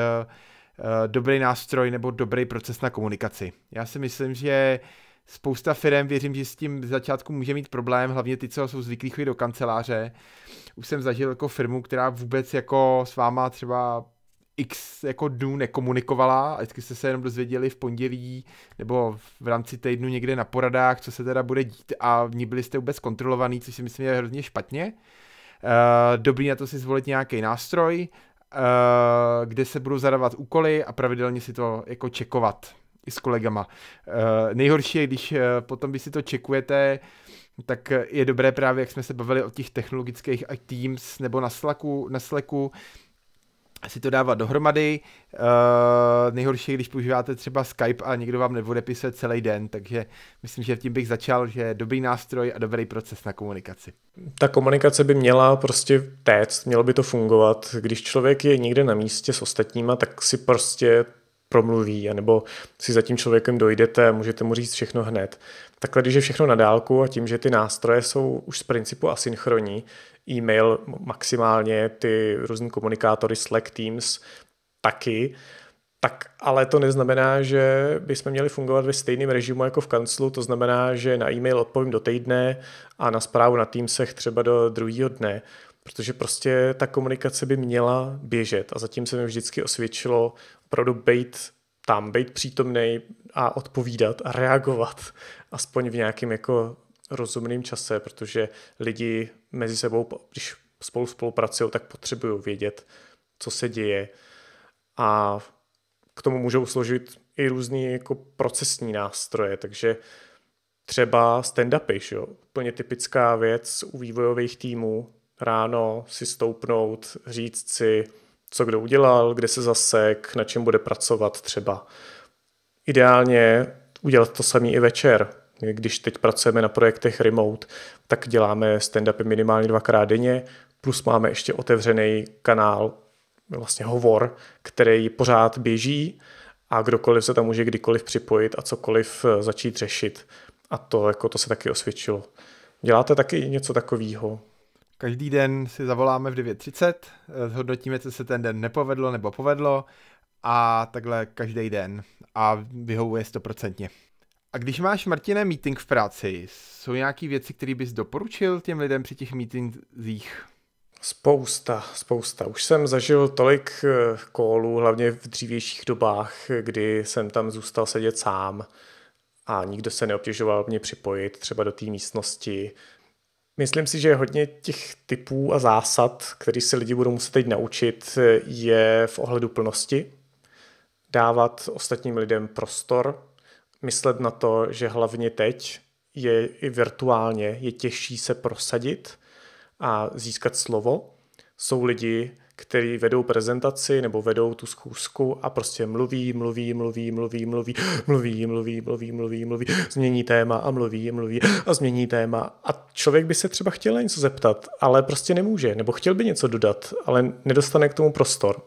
eh, dobrý nástroj nebo dobrý proces na komunikaci. Já si myslím, že spousta firm, věřím, že s tím v začátku může mít problém, hlavně ty, co jsou zvyklí chodit do kanceláře. Už jsem zažil jako firmu, která vůbec jako s váma třeba x jako dnů nekomunikovala, vždycky jste se jenom dozvěděli v pondělí nebo v rámci týdnu někde na poradách, co se teda bude dít a v ní byli jste vůbec kontrolovaný, což si myslím je hrozně špatně. Eh, dobrý na to si zvolit nějaký nástroj, eh, kde se budou zadávat úkoly a pravidelně si to jako čekovat i s kolegama. Eh, nejhorší je, když potom vy si to čekujete, tak je dobré právě, jak jsme se bavili o těch technologických Teams nebo na Slacku, na Slacku si to dávat dohromady. Uh, nejhorší, když používáte třeba Skype a někdo vám neodepisuje celý den, takže myslím, že tím bych začal, že je dobrý nástroj a dobrý proces na komunikaci.
Ta komunikace by měla prostě téct, mělo by to fungovat. Když člověk je někde na místě s ostatníma, tak si prostě promluví, anebo si za tím člověkem dojdete a můžete mu říct všechno hned. Takhle, když je všechno na dálku a tím, že ty nástroje jsou už z principu asynchronní, e-mail maximálně, ty různý komunikátory, Slack, Teams taky, tak ale to neznamená, že bychom měli fungovat ve stejném režimu jako v kanclu, to znamená, že na e-mail odpovím do týdne a na zprávu na Teamsech třeba do druhého dne, protože prostě ta komunikace by měla běžet a zatím se mi vždycky osvědčilo opravdu být tam, být přítomný a odpovídat a reagovat aspoň v nějakém jako rozumným čase, protože lidi mezi sebou, když spolu spolupracují, tak potřebují vědět, co se děje. A k tomu můžou složit i různé jako procesní nástroje, takže třeba stand-upy, jo? úplně typická věc u vývojových týmů, ráno si stoupnout, říct si, co kdo udělal, kde se zasek, na čem bude pracovat třeba. Ideálně udělat to samý i večer, když teď pracujeme na projektech remote, tak děláme stand-upy minimálně dvakrát denně, plus máme ještě otevřený kanál, vlastně hovor, který pořád běží a kdokoliv se tam může kdykoliv připojit a cokoliv eh, začít řešit. A to, jako to se taky osvědčilo. Děláte taky něco takového? Každý den si zavoláme v 9.30, eh, zhodnotíme, co se ten den nepovedlo nebo
povedlo a takhle každý den a vyhovuje stoprocentně. A když máš, Martine, meeting v práci, jsou nějaké věci, které bys doporučil těm lidem při těch
meetingzích? Spousta, spousta. Už jsem zažil tolik kólů, eh, hlavně v dřívějších dobách, kdy jsem tam zůstal sedět sám a nikdo se neobtěžoval mě připojit třeba do té místnosti. Myslím si, že hodně těch typů a zásad, které si lidi budou muset teď naučit, eh, je v ohledu plnosti. Dávat ostatním lidem prostor, myslet na to, že hlavně teď je i virtuálně je těžší se prosadit a získat slovo. Jsou lidi, kteří vedou prezentaci nebo vedou tu schůzku a prostě mluví, mluví, mluví, mluví, mluví, mluví, mluví, mluví, mluví, mluví, změní téma a mluví, mluví a změní téma. A člověk by se třeba chtěl něco zeptat, ale prostě nemůže, nebo chtěl by něco dodat, ale nedostane k tomu prostor.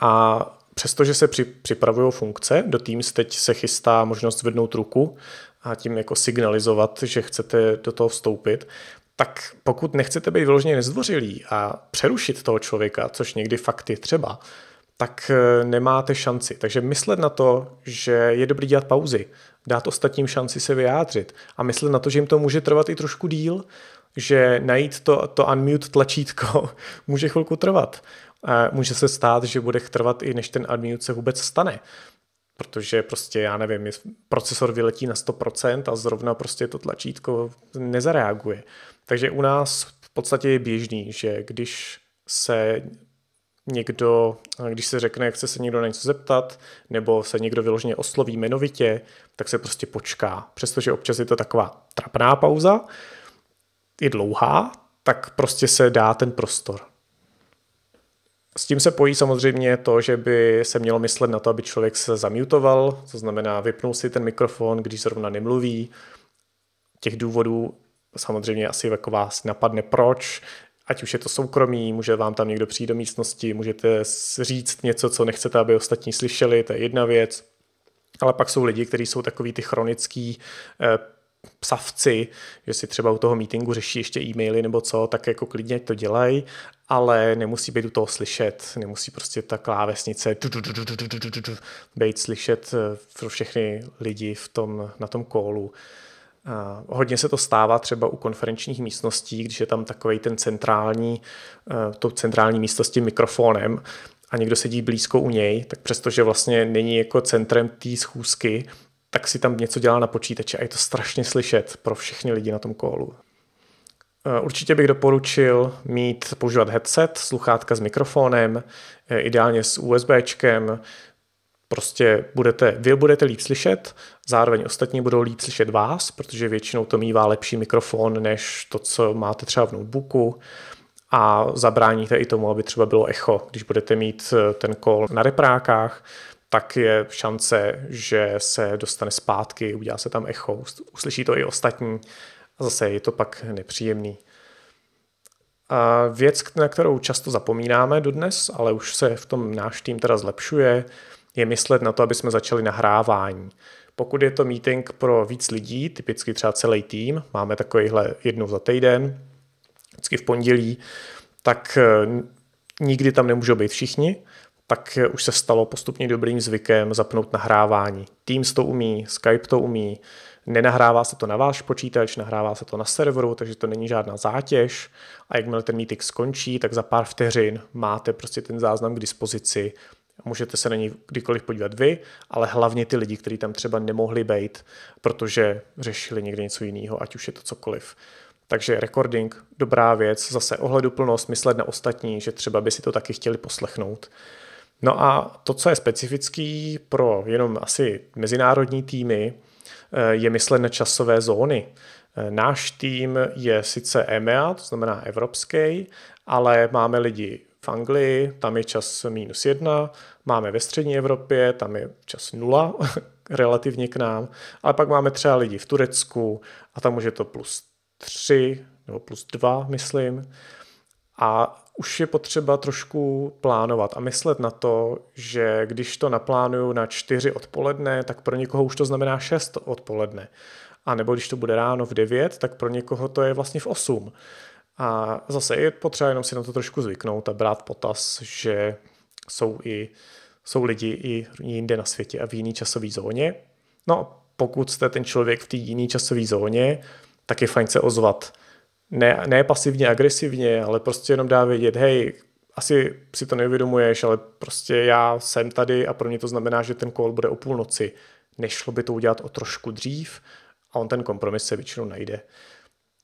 A přestože se při, připravují funkce, do Teams teď se chystá možnost zvednout ruku a tím jako signalizovat, že chcete do toho vstoupit, tak pokud nechcete být vyloženě nezdvořilí a přerušit toho člověka, což někdy fakt je třeba, tak e, nemáte šanci. Takže myslet na to, že je dobrý dělat pauzy, dát ostatním šanci se vyjádřit a myslet na to, že jim to může trvat i trošku díl, že najít to, to unmute tlačítko může chvilku trvat může se stát, že bude trvat i než ten unmute se vůbec stane protože prostě, já nevím, procesor vyletí na 100% a zrovna prostě to tlačítko nezareaguje. Takže u nás v podstatě je běžný, že když se někdo, když se řekne, chce se někdo na něco zeptat, nebo se někdo vyloženě osloví jmenovitě, tak se prostě počká. Přestože občas je to taková trapná pauza, je dlouhá, tak prostě se dá ten prostor. S tím se pojí samozřejmě to, že by se mělo myslet na to, aby člověk se zamutoval, to znamená vypnul si ten mikrofon, když zrovna nemluví. Těch důvodů samozřejmě asi jako vás napadne proč, ať už je to soukromí, může vám tam někdo přijít do místnosti, můžete říct něco, co nechcete, aby ostatní slyšeli, to je jedna věc. Ale pak jsou lidi, kteří jsou takový ty chronický eh, psavci, že si třeba u toho meetingu řeší ještě e-maily nebo co, tak jako klidně to dělají, ale nemusí být u toho slyšet, nemusí prostě ta klávesnice být slyšet pro všechny lidi v tom, na tom kólu. A hodně se to stává třeba u konferenčních místností, když je tam takový ten centrální, to centrální místo s tím mikrofonem, a někdo sedí blízko u něj, tak přestože vlastně není jako centrem té schůzky, tak si tam něco dělá na počítači a je to strašně slyšet pro všechny lidi na tom kolu. Eh, určitě bych doporučil mít, používat headset, sluchátka s mikrofonem, eh, ideálně s USBčkem, prostě budete, vy budete líp slyšet, zároveň ostatní budou líp slyšet vás, protože většinou to mývá lepší mikrofon než to, co máte třeba v notebooku a zabráníte i tomu, aby třeba bylo echo, když budete mít eh, ten kol na reprákách, tak je šance, že se dostane zpátky, udělá se tam echo, uslyší to i ostatní a zase je to pak nepříjemný. A věc, na kterou často zapomínáme dodnes, ale už se v tom náš tým teda zlepšuje, je myslet na to, aby jsme začali nahrávání. Pokud je to meeting pro víc lidí, typicky třeba celý tým, máme takovýhle jednou za týden, vždycky v pondělí, tak eh, nikdy tam nemůžou být všichni, tak už se stalo postupně dobrým zvykem zapnout nahrávání. Teams to umí, Skype to umí, nenahrává se to na váš počítač, nahrává se to na serveru, takže to není žádná zátěž a jakmile ten meeting skončí, tak za pár vteřin máte prostě ten záznam k dispozici můžete se na něj kdykoliv podívat vy, ale hlavně ty lidi, kteří tam třeba nemohli být, protože řešili někde něco jiného, ať už je to cokoliv. Takže recording, dobrá věc, zase ohleduplnost, myslet na ostatní, že třeba by si to taky chtěli poslechnout. No a to, co je specifický pro jenom asi mezinárodní týmy, eh, je myslen na časové zóny. Eh, náš tým je sice EMEA, to znamená evropský, ale máme lidi v Anglii, tam je čas minus jedna, máme ve střední Evropě, tam je čas nula relativně k nám, ale pak máme třeba lidi v Turecku a tam už je to plus tři nebo plus dva, myslím. A už je potřeba trošku plánovat a myslet na to, že když to naplánuju na čtyři odpoledne, tak pro někoho už to znamená šest odpoledne. A nebo když to bude ráno v 9, tak pro někoho to je vlastně v 8. A zase je potřeba jenom si na to trošku zvyknout a brát potaz, že jsou i jsou lidi i jinde na světě a v jiný časové zóně. No pokud jste ten člověk v té jiné časové zóně, tak je fajn se ozvat ne, ne pasivně, agresivně, ale prostě jenom dá vědět, hej, asi si to neuvědomuješ, ale prostě já jsem tady a pro mě to znamená, že ten kol bude o půlnoci. Nešlo by to udělat o trošku dřív a on ten kompromis se většinou najde.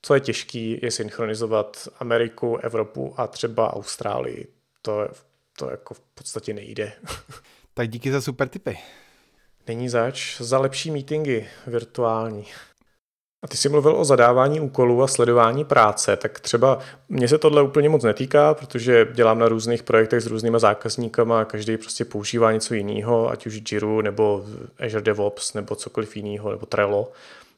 Co je těžký, je synchronizovat Ameriku, Evropu a třeba Austrálii. To, to jako v podstatě nejde. Tak díky za super tipy. Není zač. Za lepší meetingy virtuální. A ty jsi mluvil o zadávání úkolů a sledování práce, tak třeba mě se tohle úplně moc netýká, protože dělám na různých projektech s různýma zákazníkama a každý prostě používá něco jiného, ať už Jira nebo Azure DevOps nebo cokoliv jiného, nebo Trello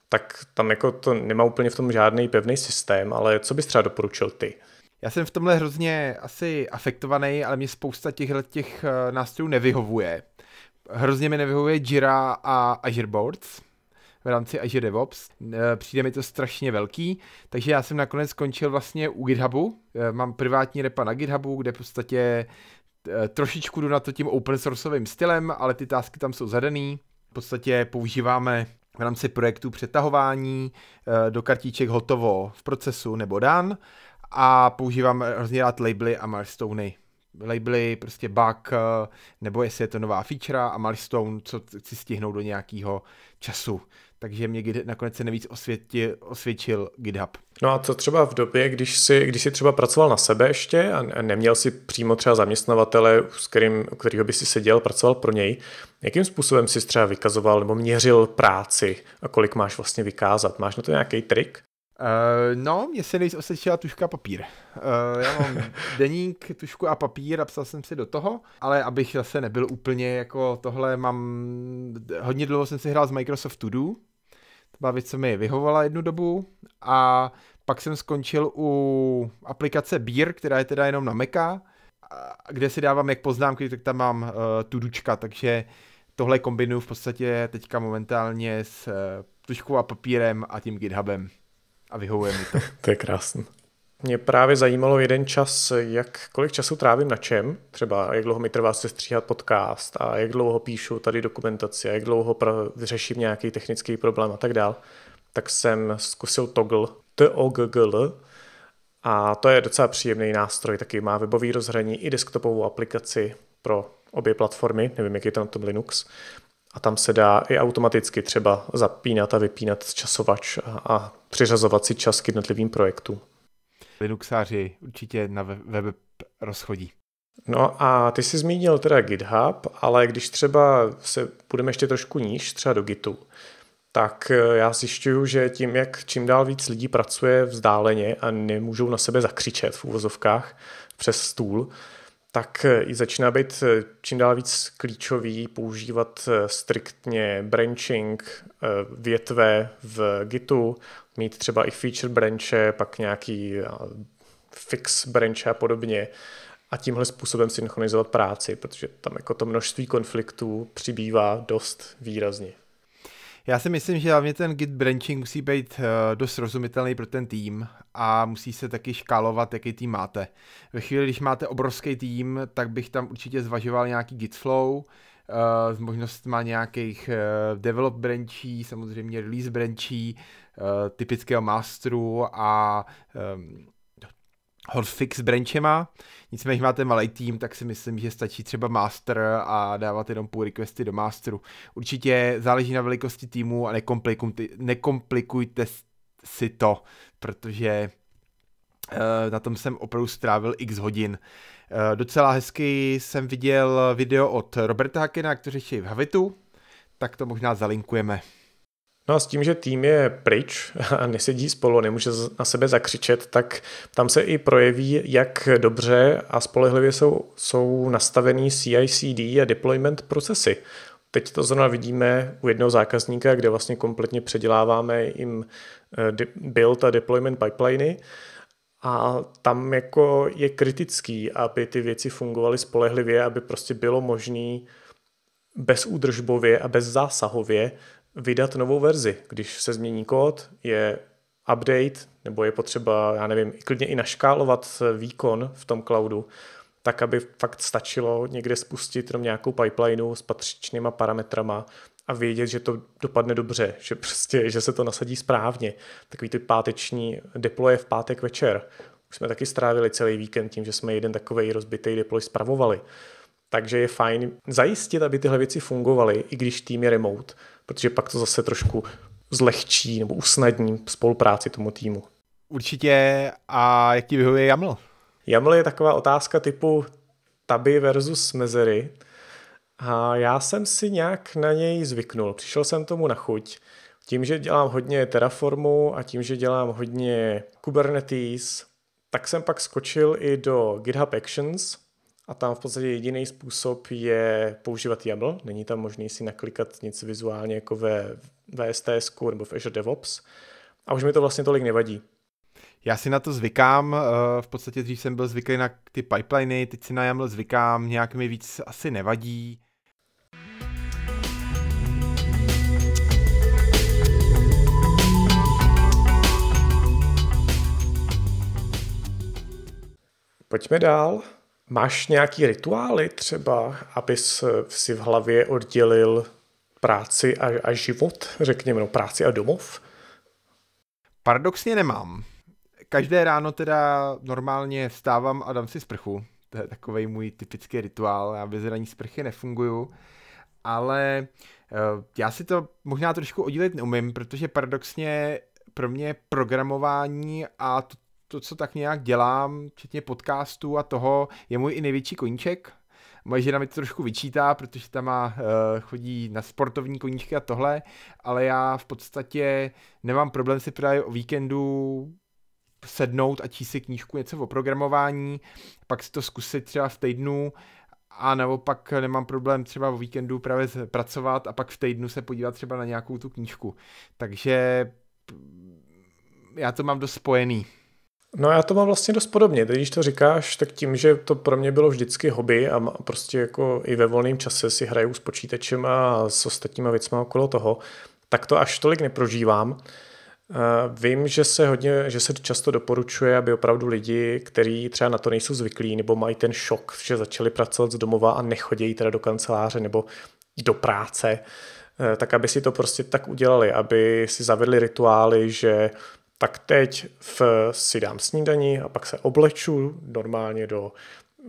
tak tam jako to nemá úplně v tom žádný pevný systém, ale co bys třeba doporučil ty?
Já jsem v tomhle hrozně asi afektovaný, ale mě spousta těchto těch eh, nástrojů nevyhovuje. Hrozně mi nevyhovuje Jira a Azure Boards, v rámci Azure DevOps. E, přijde mi to strašně velký, takže já jsem nakonec skončil vlastně u GitHubu. E, mám privátní repa na GitHubu, kde v podstatě e, trošičku jdu na to tím open sourceovým stylem, ale ty tásky tam jsou zadaný. V podstatě používáme v rámci projektu přetahování do kartíček hotovo v procesu nebo dan a používám hrozně rád labely a milestony labely, prostě bug, nebo jestli je to nová feature a milestone, co chci stihnout do nějakého času takže mě GitHub nakonec se nejvíc osvětil, osvědčil GitHub. No a co
třeba v době, když si, když si třeba pracoval na sebe ještě a neměl si přímo třeba zaměstnavatele, s kterým, u kterého by si seděl, pracoval pro něj, jakým způsobem si třeba vykazoval nebo měřil práci a kolik máš vlastně vykázat? Máš na to nějaký trik? Uh, no, mě se nejvíc osvědčila
tuška a papír. Uh, já mám deník, tušku a papír a psal jsem si do toho, ale abych zase nebyl úplně jako tohle, mám hodně dlouho jsem si hrál z Microsoft To Do, se mi vyhovala jednu dobu a pak jsem skončil u aplikace Beer, která je teda jenom na Maca, kde si dávám jak poznámky, tak tam mám uh, tudučka, takže tohle kombinuju v podstatě teďka momentálně s uh,
eh, tuškou a papírem a tím GitHubem. A vyhovuje mi to. to je krásné. Mě právě zajímalo jeden čas, jak kolik času trávím na čem, třeba jak dlouho mi trvá se stříhat podcast a jak dlouho píšu tady dokumentaci a jak dlouho řeším nějaký technický problém a tak dál. Tak jsem zkusil Toggle, t o -G -G -L, a to je docela příjemný nástroj, taky má webový rozhraní i desktopovou aplikaci pro obě platformy, nevím, jak je to na tom Linux. A tam se dá i automaticky třeba zapínat a vypínat časovač a, a přiřazovat si čas k jednotlivým projektům. Linuxáři určitě na web rozchodí. No a ty jsi zmínil teda GitHub, ale když třeba se budeme ještě trošku níž, třeba do Gitu, tak e, já zjišťuju, že tím, jak čím dál víc lidí pracuje vzdáleně a nemůžou na sebe zakřičet v úvozovkách přes stůl, tak eh, i začíná být eh, čím dál víc klíčový používat eh, striktně branching větve v Gitu, mít třeba i feature branche, pak nějaký fix branche a podobně a tímhle způsobem synchronizovat práci, protože tam jako to množství konfliktů přibývá dost výrazně.
Já si myslím, že hlavně ten git branching musí být eh, dost rozumitelný pro ten tým a musí se taky škálovat, jaký tým máte. Ve chvíli, když máte obrovský tým, tak bych tam určitě zvažoval nějaký git flow, eh, s možnostmi nějakých eh, develop branchí, samozřejmě release branchí, typického masteru a ehm, hotfix branchema, nicméně máte malý tým, tak si myslím, že stačí třeba master a dávat jenom pull requesty do masteru. Určitě záleží na velikosti týmu a nekomplikujte, si to, protože eh, na tom jsem opravdu strávil x hodin. Eh, docela hezky jsem viděl
video od Roberta Hakena, který řeší v Havitu, tak to možná zalinkujeme. No a s tím, že tým je pryč a nesedí spolu, nemůže na sebe zakřičet, tak tam se i projeví, jak dobře a spolehlivě jsou, jsou nastavený CICD a deployment procesy. Teď to zrovna vidíme u jednoho zákazníka, kde vlastně kompletně předěláváme jim eh, build a deployment pipeliny a tam jako je kritický, aby ty věci fungovaly spolehlivě, aby prostě bylo možné bezúdržbově a bezzásahově vydat novou verzi. Když se změní kód, je update, nebo je potřeba, já nevím, klidně i naškálovat výkon v tom cloudu, tak aby fakt stačilo někde spustit jenom nějakou pipelineu s patřičnýma parametrama a vědět, že to dopadne dobře, že prostě, že se to nasadí správně. Takový ty páteční deploje v pátek večer. Už jsme taky strávili celý víkend tím, že jsme jeden takový rozbitý deploy spravovali. Takže je fajn zajistit, aby tyhle věci fungovaly, i když tým je remote protože pak to zase trošku zlehčí nebo usnadní spolupráci tomu týmu. Určitě. A jaký vyhovuje YAML? YAML je taková otázka typu taby versus mezery. A já jsem si nějak na něj zvyknul. Přišel jsem tomu na chuť. Tím, že dělám hodně Terraformu a tím, že dělám hodně Kubernetes, tak jsem pak skočil i do GitHub Actions, a tam v podstatě jediný způsob je používat YAML. Není tam možný si naklikat nic vizuálně jako ve VSTS nebo v Azure DevOps. A už mi to vlastně tolik nevadí. Já si na to zvykám,
eh, v podstatě dřív jsem byl zvyklý na ty pipeliny, teď si na YAML zvykám, nějak mi víc asi nevadí.
Pojďme dál. Máš nějaký rituály třeba, abys si v hlavě oddělil práci a, a život, řekněme, no práci a domov? Paradoxně nemám. Každé ráno teda
normálně vstávám a dám si sprchu. To je takový můj typický rituál. Já bez raní sprchy nefunguju. Ale eh, já si to možná trošku oddělit neumím, protože paradoxně pro mě programování a to, to, co tak nějak dělám, včetně podcastů a toho, je můj i největší koníček. Moje žena mi to trošku vyčítá, protože tam má, eh, chodí na sportovní koníčky a tohle, ale já v podstatě nemám problém si právě o víkendu sednout a číst si knížku něco o programování, pak si to zkusit třeba v týdnu a naopak nemám problém třeba o víkendu právě pracovat a pak v týdnu se podívat třeba na nějakou tu knížku.
Takže já to mám dost spojený. No já to mám vlastně dost podobně. když to říkáš, tak tím, že to pro mě bylo vždycky hobby a prostě jako i ve volném čase si hraju s počítačem a s ostatníma věcmi okolo toho, tak to až tolik neprožívám. Eh, vím, že se, hodně, že se často doporučuje, aby opravdu lidi, kteří třeba na to nejsou zvyklí nebo mají ten šok, že začali pracovat z domova a nechodějí teda do kanceláře nebo do práce, eh, tak aby si to prostě tak udělali, aby si zavedli rituály, že tak teď v, si dám snídaní a pak se obleču normálně do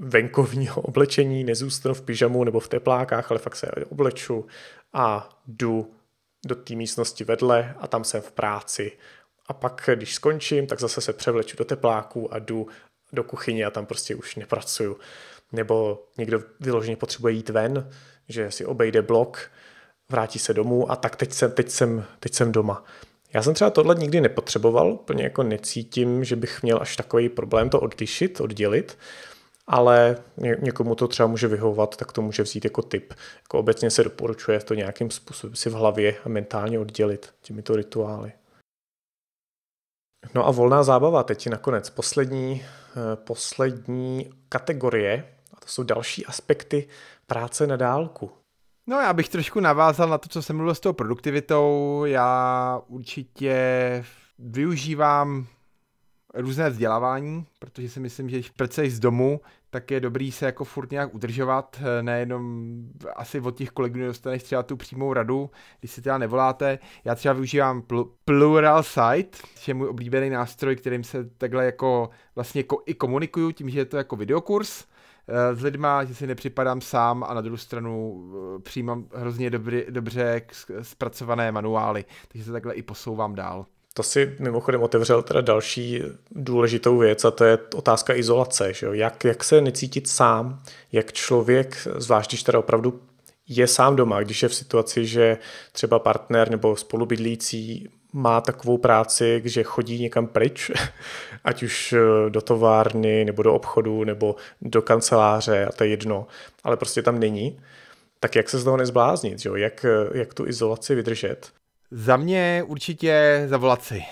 venkovního oblečení, nezůstanu v pyžamu nebo v teplákách, ale fakt se obleču a jdu do té místnosti vedle a tam jsem v práci. A pak, když skončím, tak zase se převleču do tepláků a jdu do kuchyně a tam prostě už nepracuju. Nebo někdo vyloženě potřebuje jít ven, že si obejde blok, vrátí se domů a tak teď jsem, teď jsem, teď jsem doma. Já jsem třeba tohle nikdy nepotřeboval, úplně jako necítím, že bych měl až takový problém to odlišit, oddělit, ale někomu to třeba může vyhovovat, tak to může vzít jako tip. Jako obecně se doporučuje to nějakým způsobem si v hlavě a mentálně oddělit těmito rituály. No a volná zábava teď nakonec poslední, eh, poslední kategorie, a to jsou další aspekty práce na dálku. No já bych trošku navázal na to, co jsem mluvil s tou produktivitou.
Já určitě využívám různé vzdělávání, protože si myslím, že když pracuješ z domu, tak je dobrý se jako furt nějak udržovat, nejenom asi od těch kolegů dostaneš třeba tu přímou radu, když si teda nevoláte. Já třeba využívám pl- Plural Site, což je můj oblíbený nástroj, kterým se takhle jako vlastně jako i komunikuju, tím, že je to jako videokurs, Eh, s lidma, že si nepřipadám sám a na druhou stranu eh, přijímám hrozně dobře, dobře zpracované manuály, takže
se takhle i posouvám dál. To si mimochodem otevřel teda další důležitou věc a to je otázka izolace. Že jo? Jak, jak se necítit sám, jak člověk, zvlášť když teda opravdu je sám doma, když je v situaci, že třeba partner nebo spolubydlící má takovou práci, že chodí někam pryč, ať už eh, do továrny, nebo do obchodu, nebo do kanceláře, a to je jedno, ale prostě tam není, tak jak se z toho nezbláznit, že jo? Jak, eh, jak tu izolaci vydržet? Za
mě určitě zavolat si.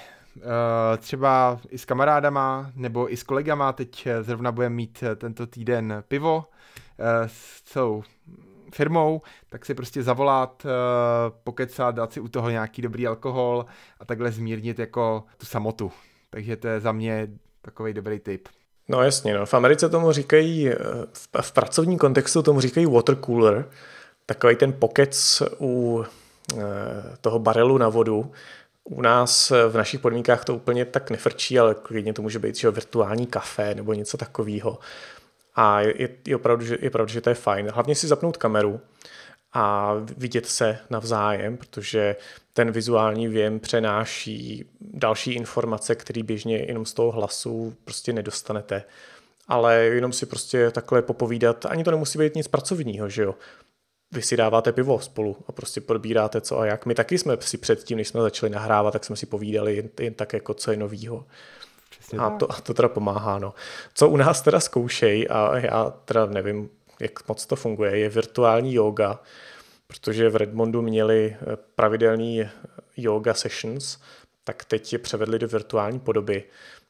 Eh, třeba i s kamarádama, nebo i s kolegama, teď zrovna budeme mít tento týden pivo s celou firmou, tak si prostě zavolat, eh, pokecat, dát si u toho nějaký dobrý alkohol a takhle zmírnit jako tu samotu. Takže to je za mě takový dobrý
tip. No jasně, no. v Americe tomu říkají, eh, v, v pracovním kontextu tomu říkají water cooler, takový ten pokec u e, toho barelu na vodu. U nás v našich podmínkách to úplně tak nefrčí, ale klidně to může být že virtuální kafe nebo něco takového. A je, je, opravdu, že, je pravda, že to je fajn. Hlavně si zapnout kameru a vidět se navzájem, protože ten vizuální věm přenáší další informace, které běžně jenom z toho hlasu prostě nedostanete. Ale jenom si prostě takhle popovídat, ani to nemusí být nic pracovního, že jo. Vy si dáváte pivo spolu a prostě podbíráte co a jak. My taky jsme si předtím, než jsme začali nahrávat, tak jsme si povídali jen, jen tak jako co je novýho. Přesně a, tak. to, a to teda pomáhá. No. Co u nás teda zkoušej, a já teda nevím, jak moc to funguje, je virtuální yoga, protože v Redmondu měli eh, pravidelný eh, yoga sessions, tak teď je převedli do virtuální podoby,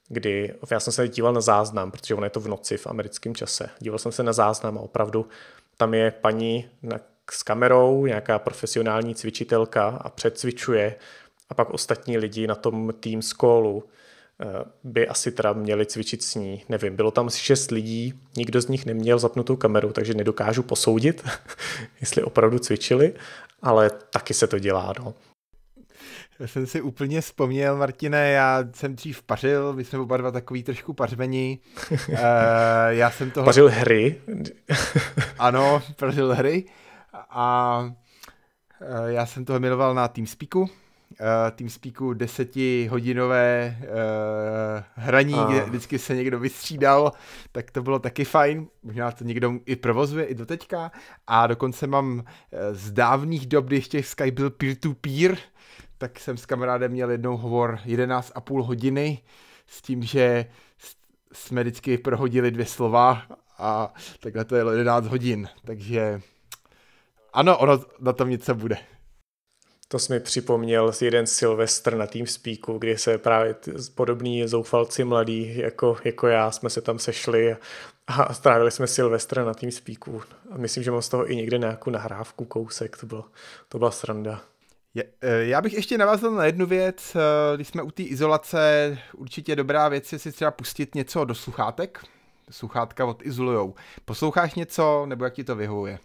kdy já jsem se díval na záznam, protože ono je to v noci v americkém čase. Díval jsem se na záznam a opravdu tam je paní na, s kamerou, nějaká profesionální cvičitelka a předcvičuje a pak ostatní lidi na tom tým skolu Eh, by asi teda měli cvičit s ní. Nevím, bylo tam asi šest lidí, nikdo z nich neměl zapnutou kameru, takže nedokážu posoudit, jestli opravdu cvičili, ale taky se to dělá. No.
Já jsem si úplně vzpomněl, Martine, já jsem dřív pařil, my jsme oba dva takový trošku pařmení. Eh, já jsem toho... Pařil hry? ano, pařil hry. A eh, já jsem toho miloval na Teamspeaku, uh, TeamSpeaku desetihodinové uh, hraní, uh. kde vždycky se někdo vystřídal, tak to bylo taky fajn. Možná to někdo i provozuje i doteďka. A dokonce mám uh, z dávných dob, když těch Skype byl peer-to-peer, tak jsem s kamarádem měl jednou hovor 11,5 hodiny s tím, že jsme vždycky prohodili dvě slova a takhle to je 11 hodin, takže
ano, ono na tom něco bude. To jsi mi připomněl jeden Silvestr na tým spíku, kdy se právě podobní zoufalci mladí jako, jako já jsme se tam sešli a strávili jsme Silvestra na tým A myslím, že mám z toho i někde nějakou nahrávku, kousek, to, bylo, to byla sranda. Je, e, já bych ještě navázal
na jednu věc, e, když jsme u té izolace, určitě dobrá věc je si třeba pustit něco do sluchátek, sluchátka izolujou. Posloucháš něco, nebo jak ti to vyhovuje?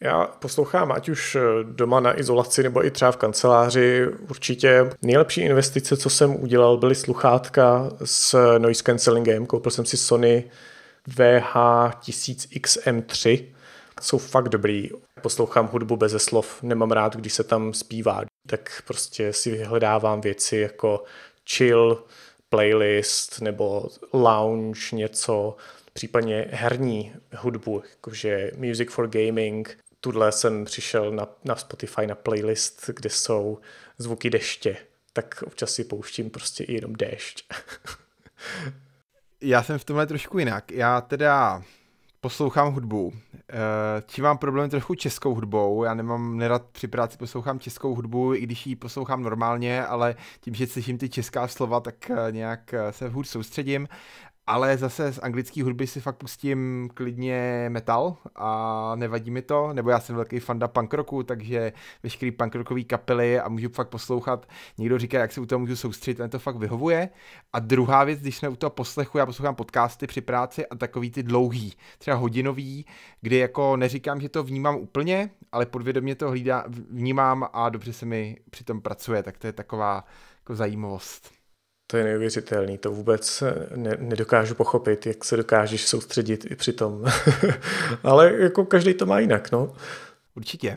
Já poslouchám, ať už eh, doma na izolaci nebo i třeba v kanceláři, určitě nejlepší investice, co jsem udělal, byly sluchátka s noise cancellingem. Koupil jsem si Sony VH1000XM3. Jsou fakt dobrý. Poslouchám hudbu bez slov, nemám rád, když se tam zpívá. Tak prostě si vyhledávám věci jako chill, playlist nebo lounge, něco, případně herní hudbu, jakože music for gaming, tuhle jsem přišel na, na Spotify na playlist, kde jsou zvuky deště, tak občas si pouštím prostě i jenom déšť. Já jsem
v tomhle trošku jinak. Já teda poslouchám hudbu. Eh, tím mám problém trochu českou hudbou. Já nemám nerad při práci poslouchám českou hudbu, i když ji poslouchám normálně, ale tím, že slyším ty česká slova, tak eh, nějak eh, se hud soustředím ale zase z anglické hudby si fakt pustím klidně metal a nevadí mi to, nebo já jsem velký fanda punk rocku, takže veškerý punk rockový kapely a můžu fakt poslouchat. Někdo říká, jak se u toho můžu soustředit, a to fakt vyhovuje. A druhá věc, když jsme u toho poslechu, já poslouchám podcasty při práci a takový ty dlouhý, třeba hodinový, kdy jako neříkám, že to vnímám úplně, ale podvědomě to hlídá, vnímám a dobře se mi přitom pracuje, tak to je taková
jako zajímavost. To je neuvěřitelný, to vůbec ne, nedokážu pochopit, jak se dokážeš soustředit i při tom. Ale jako každý to má jinak, no. Určitě.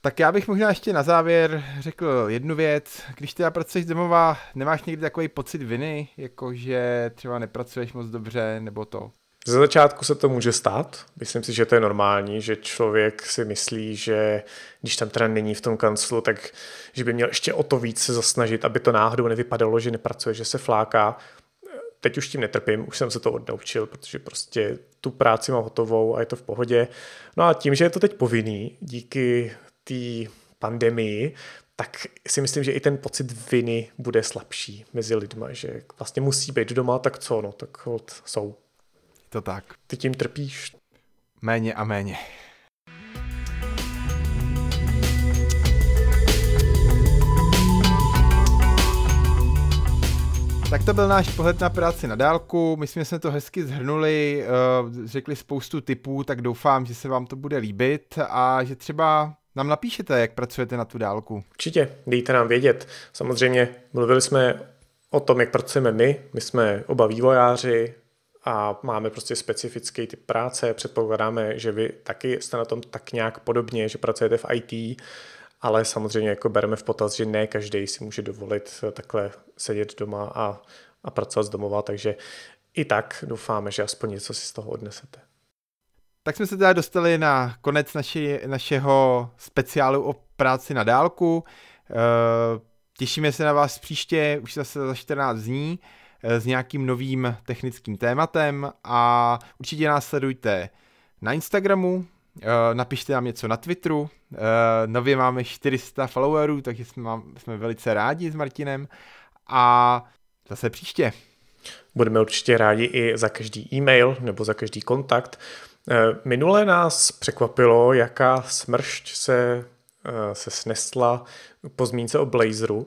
Tak já bych možná ještě na závěr řekl jednu věc.
Když teda pracuješ domova, nemáš někdy takový pocit viny, jako že třeba nepracuješ moc dobře, nebo to
ze začátku se to může stát. Myslím si, že to je normální, že člověk si myslí, že když tam teda není v tom kanclu, tak že by měl ještě o to víc se zasnažit, aby to náhodou nevypadalo, že nepracuje, že se fláká. Teď už tím netrpím, už jsem se to odnaučil, protože prostě tu práci mám hotovou a je to v pohodě. No a tím, že je to teď povinný díky té pandemii, tak si myslím, že i ten pocit viny bude slabší mezi lidma, že vlastně musí být doma, tak co, no tak hold, jsou to tak. Ty tím trpíš? Méně a méně.
Tak to byl náš pohled na práci na dálku. My jsme se to hezky zhrnuli, eh, řekli spoustu tipů, tak doufám, že se vám to bude líbit
a že třeba nám napíšete, jak pracujete na tu dálku. Určitě, dejte nám vědět. Samozřejmě mluvili jsme o tom, jak pracujeme my. My jsme oba vývojáři, a máme prostě specifický typ práce, předpokládáme, že vy taky jste na tom tak nějak podobně, že pracujete v IT, ale samozřejmě jako bereme v potaz, že ne každý si může dovolit takhle sedět doma a, a pracovat z domova, takže i tak doufáme, že aspoň něco si z toho odnesete.
Tak jsme se teda dostali na konec naši, našeho speciálu o práci na dálku. Eh, těšíme se na vás příště, už zase za 14 dní. Eh, s nějakým novým technickým tématem a určitě nás sledujte na Instagramu, eh, napište nám něco na Twitteru, eh, nově máme 400 followerů, takže jsme, jsme velice rádi
s Martinem a zase příště. Budeme určitě rádi i za každý e-mail nebo za každý kontakt. Minule nás překvapilo, jaká smršť se, se snesla po zmínce o Blazeru.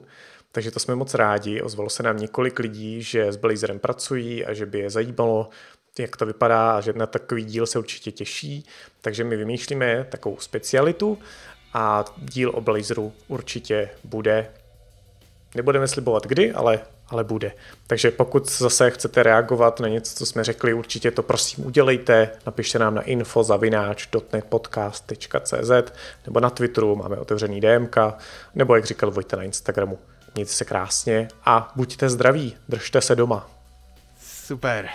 Takže to jsme moc rádi. Ozvalo se nám několik lidí, že s Blazerem pracují a že by je zajímalo, jak to vypadá a že na takový díl se určitě těší. Takže my vymýšlíme takovou specialitu a díl o Blazeru určitě bude. Nebudeme slibovat kdy, ale, ale bude. Takže pokud zase chcete reagovat na něco, co jsme řekli, určitě to prosím udělejte. Napište nám na info.zavináč.netpodcast.cz nebo na Twitteru máme otevřený DMK, nebo jak říkal Vojta na Instagramu. Mějte se krásně a buďte zdraví, držte se doma.
Super.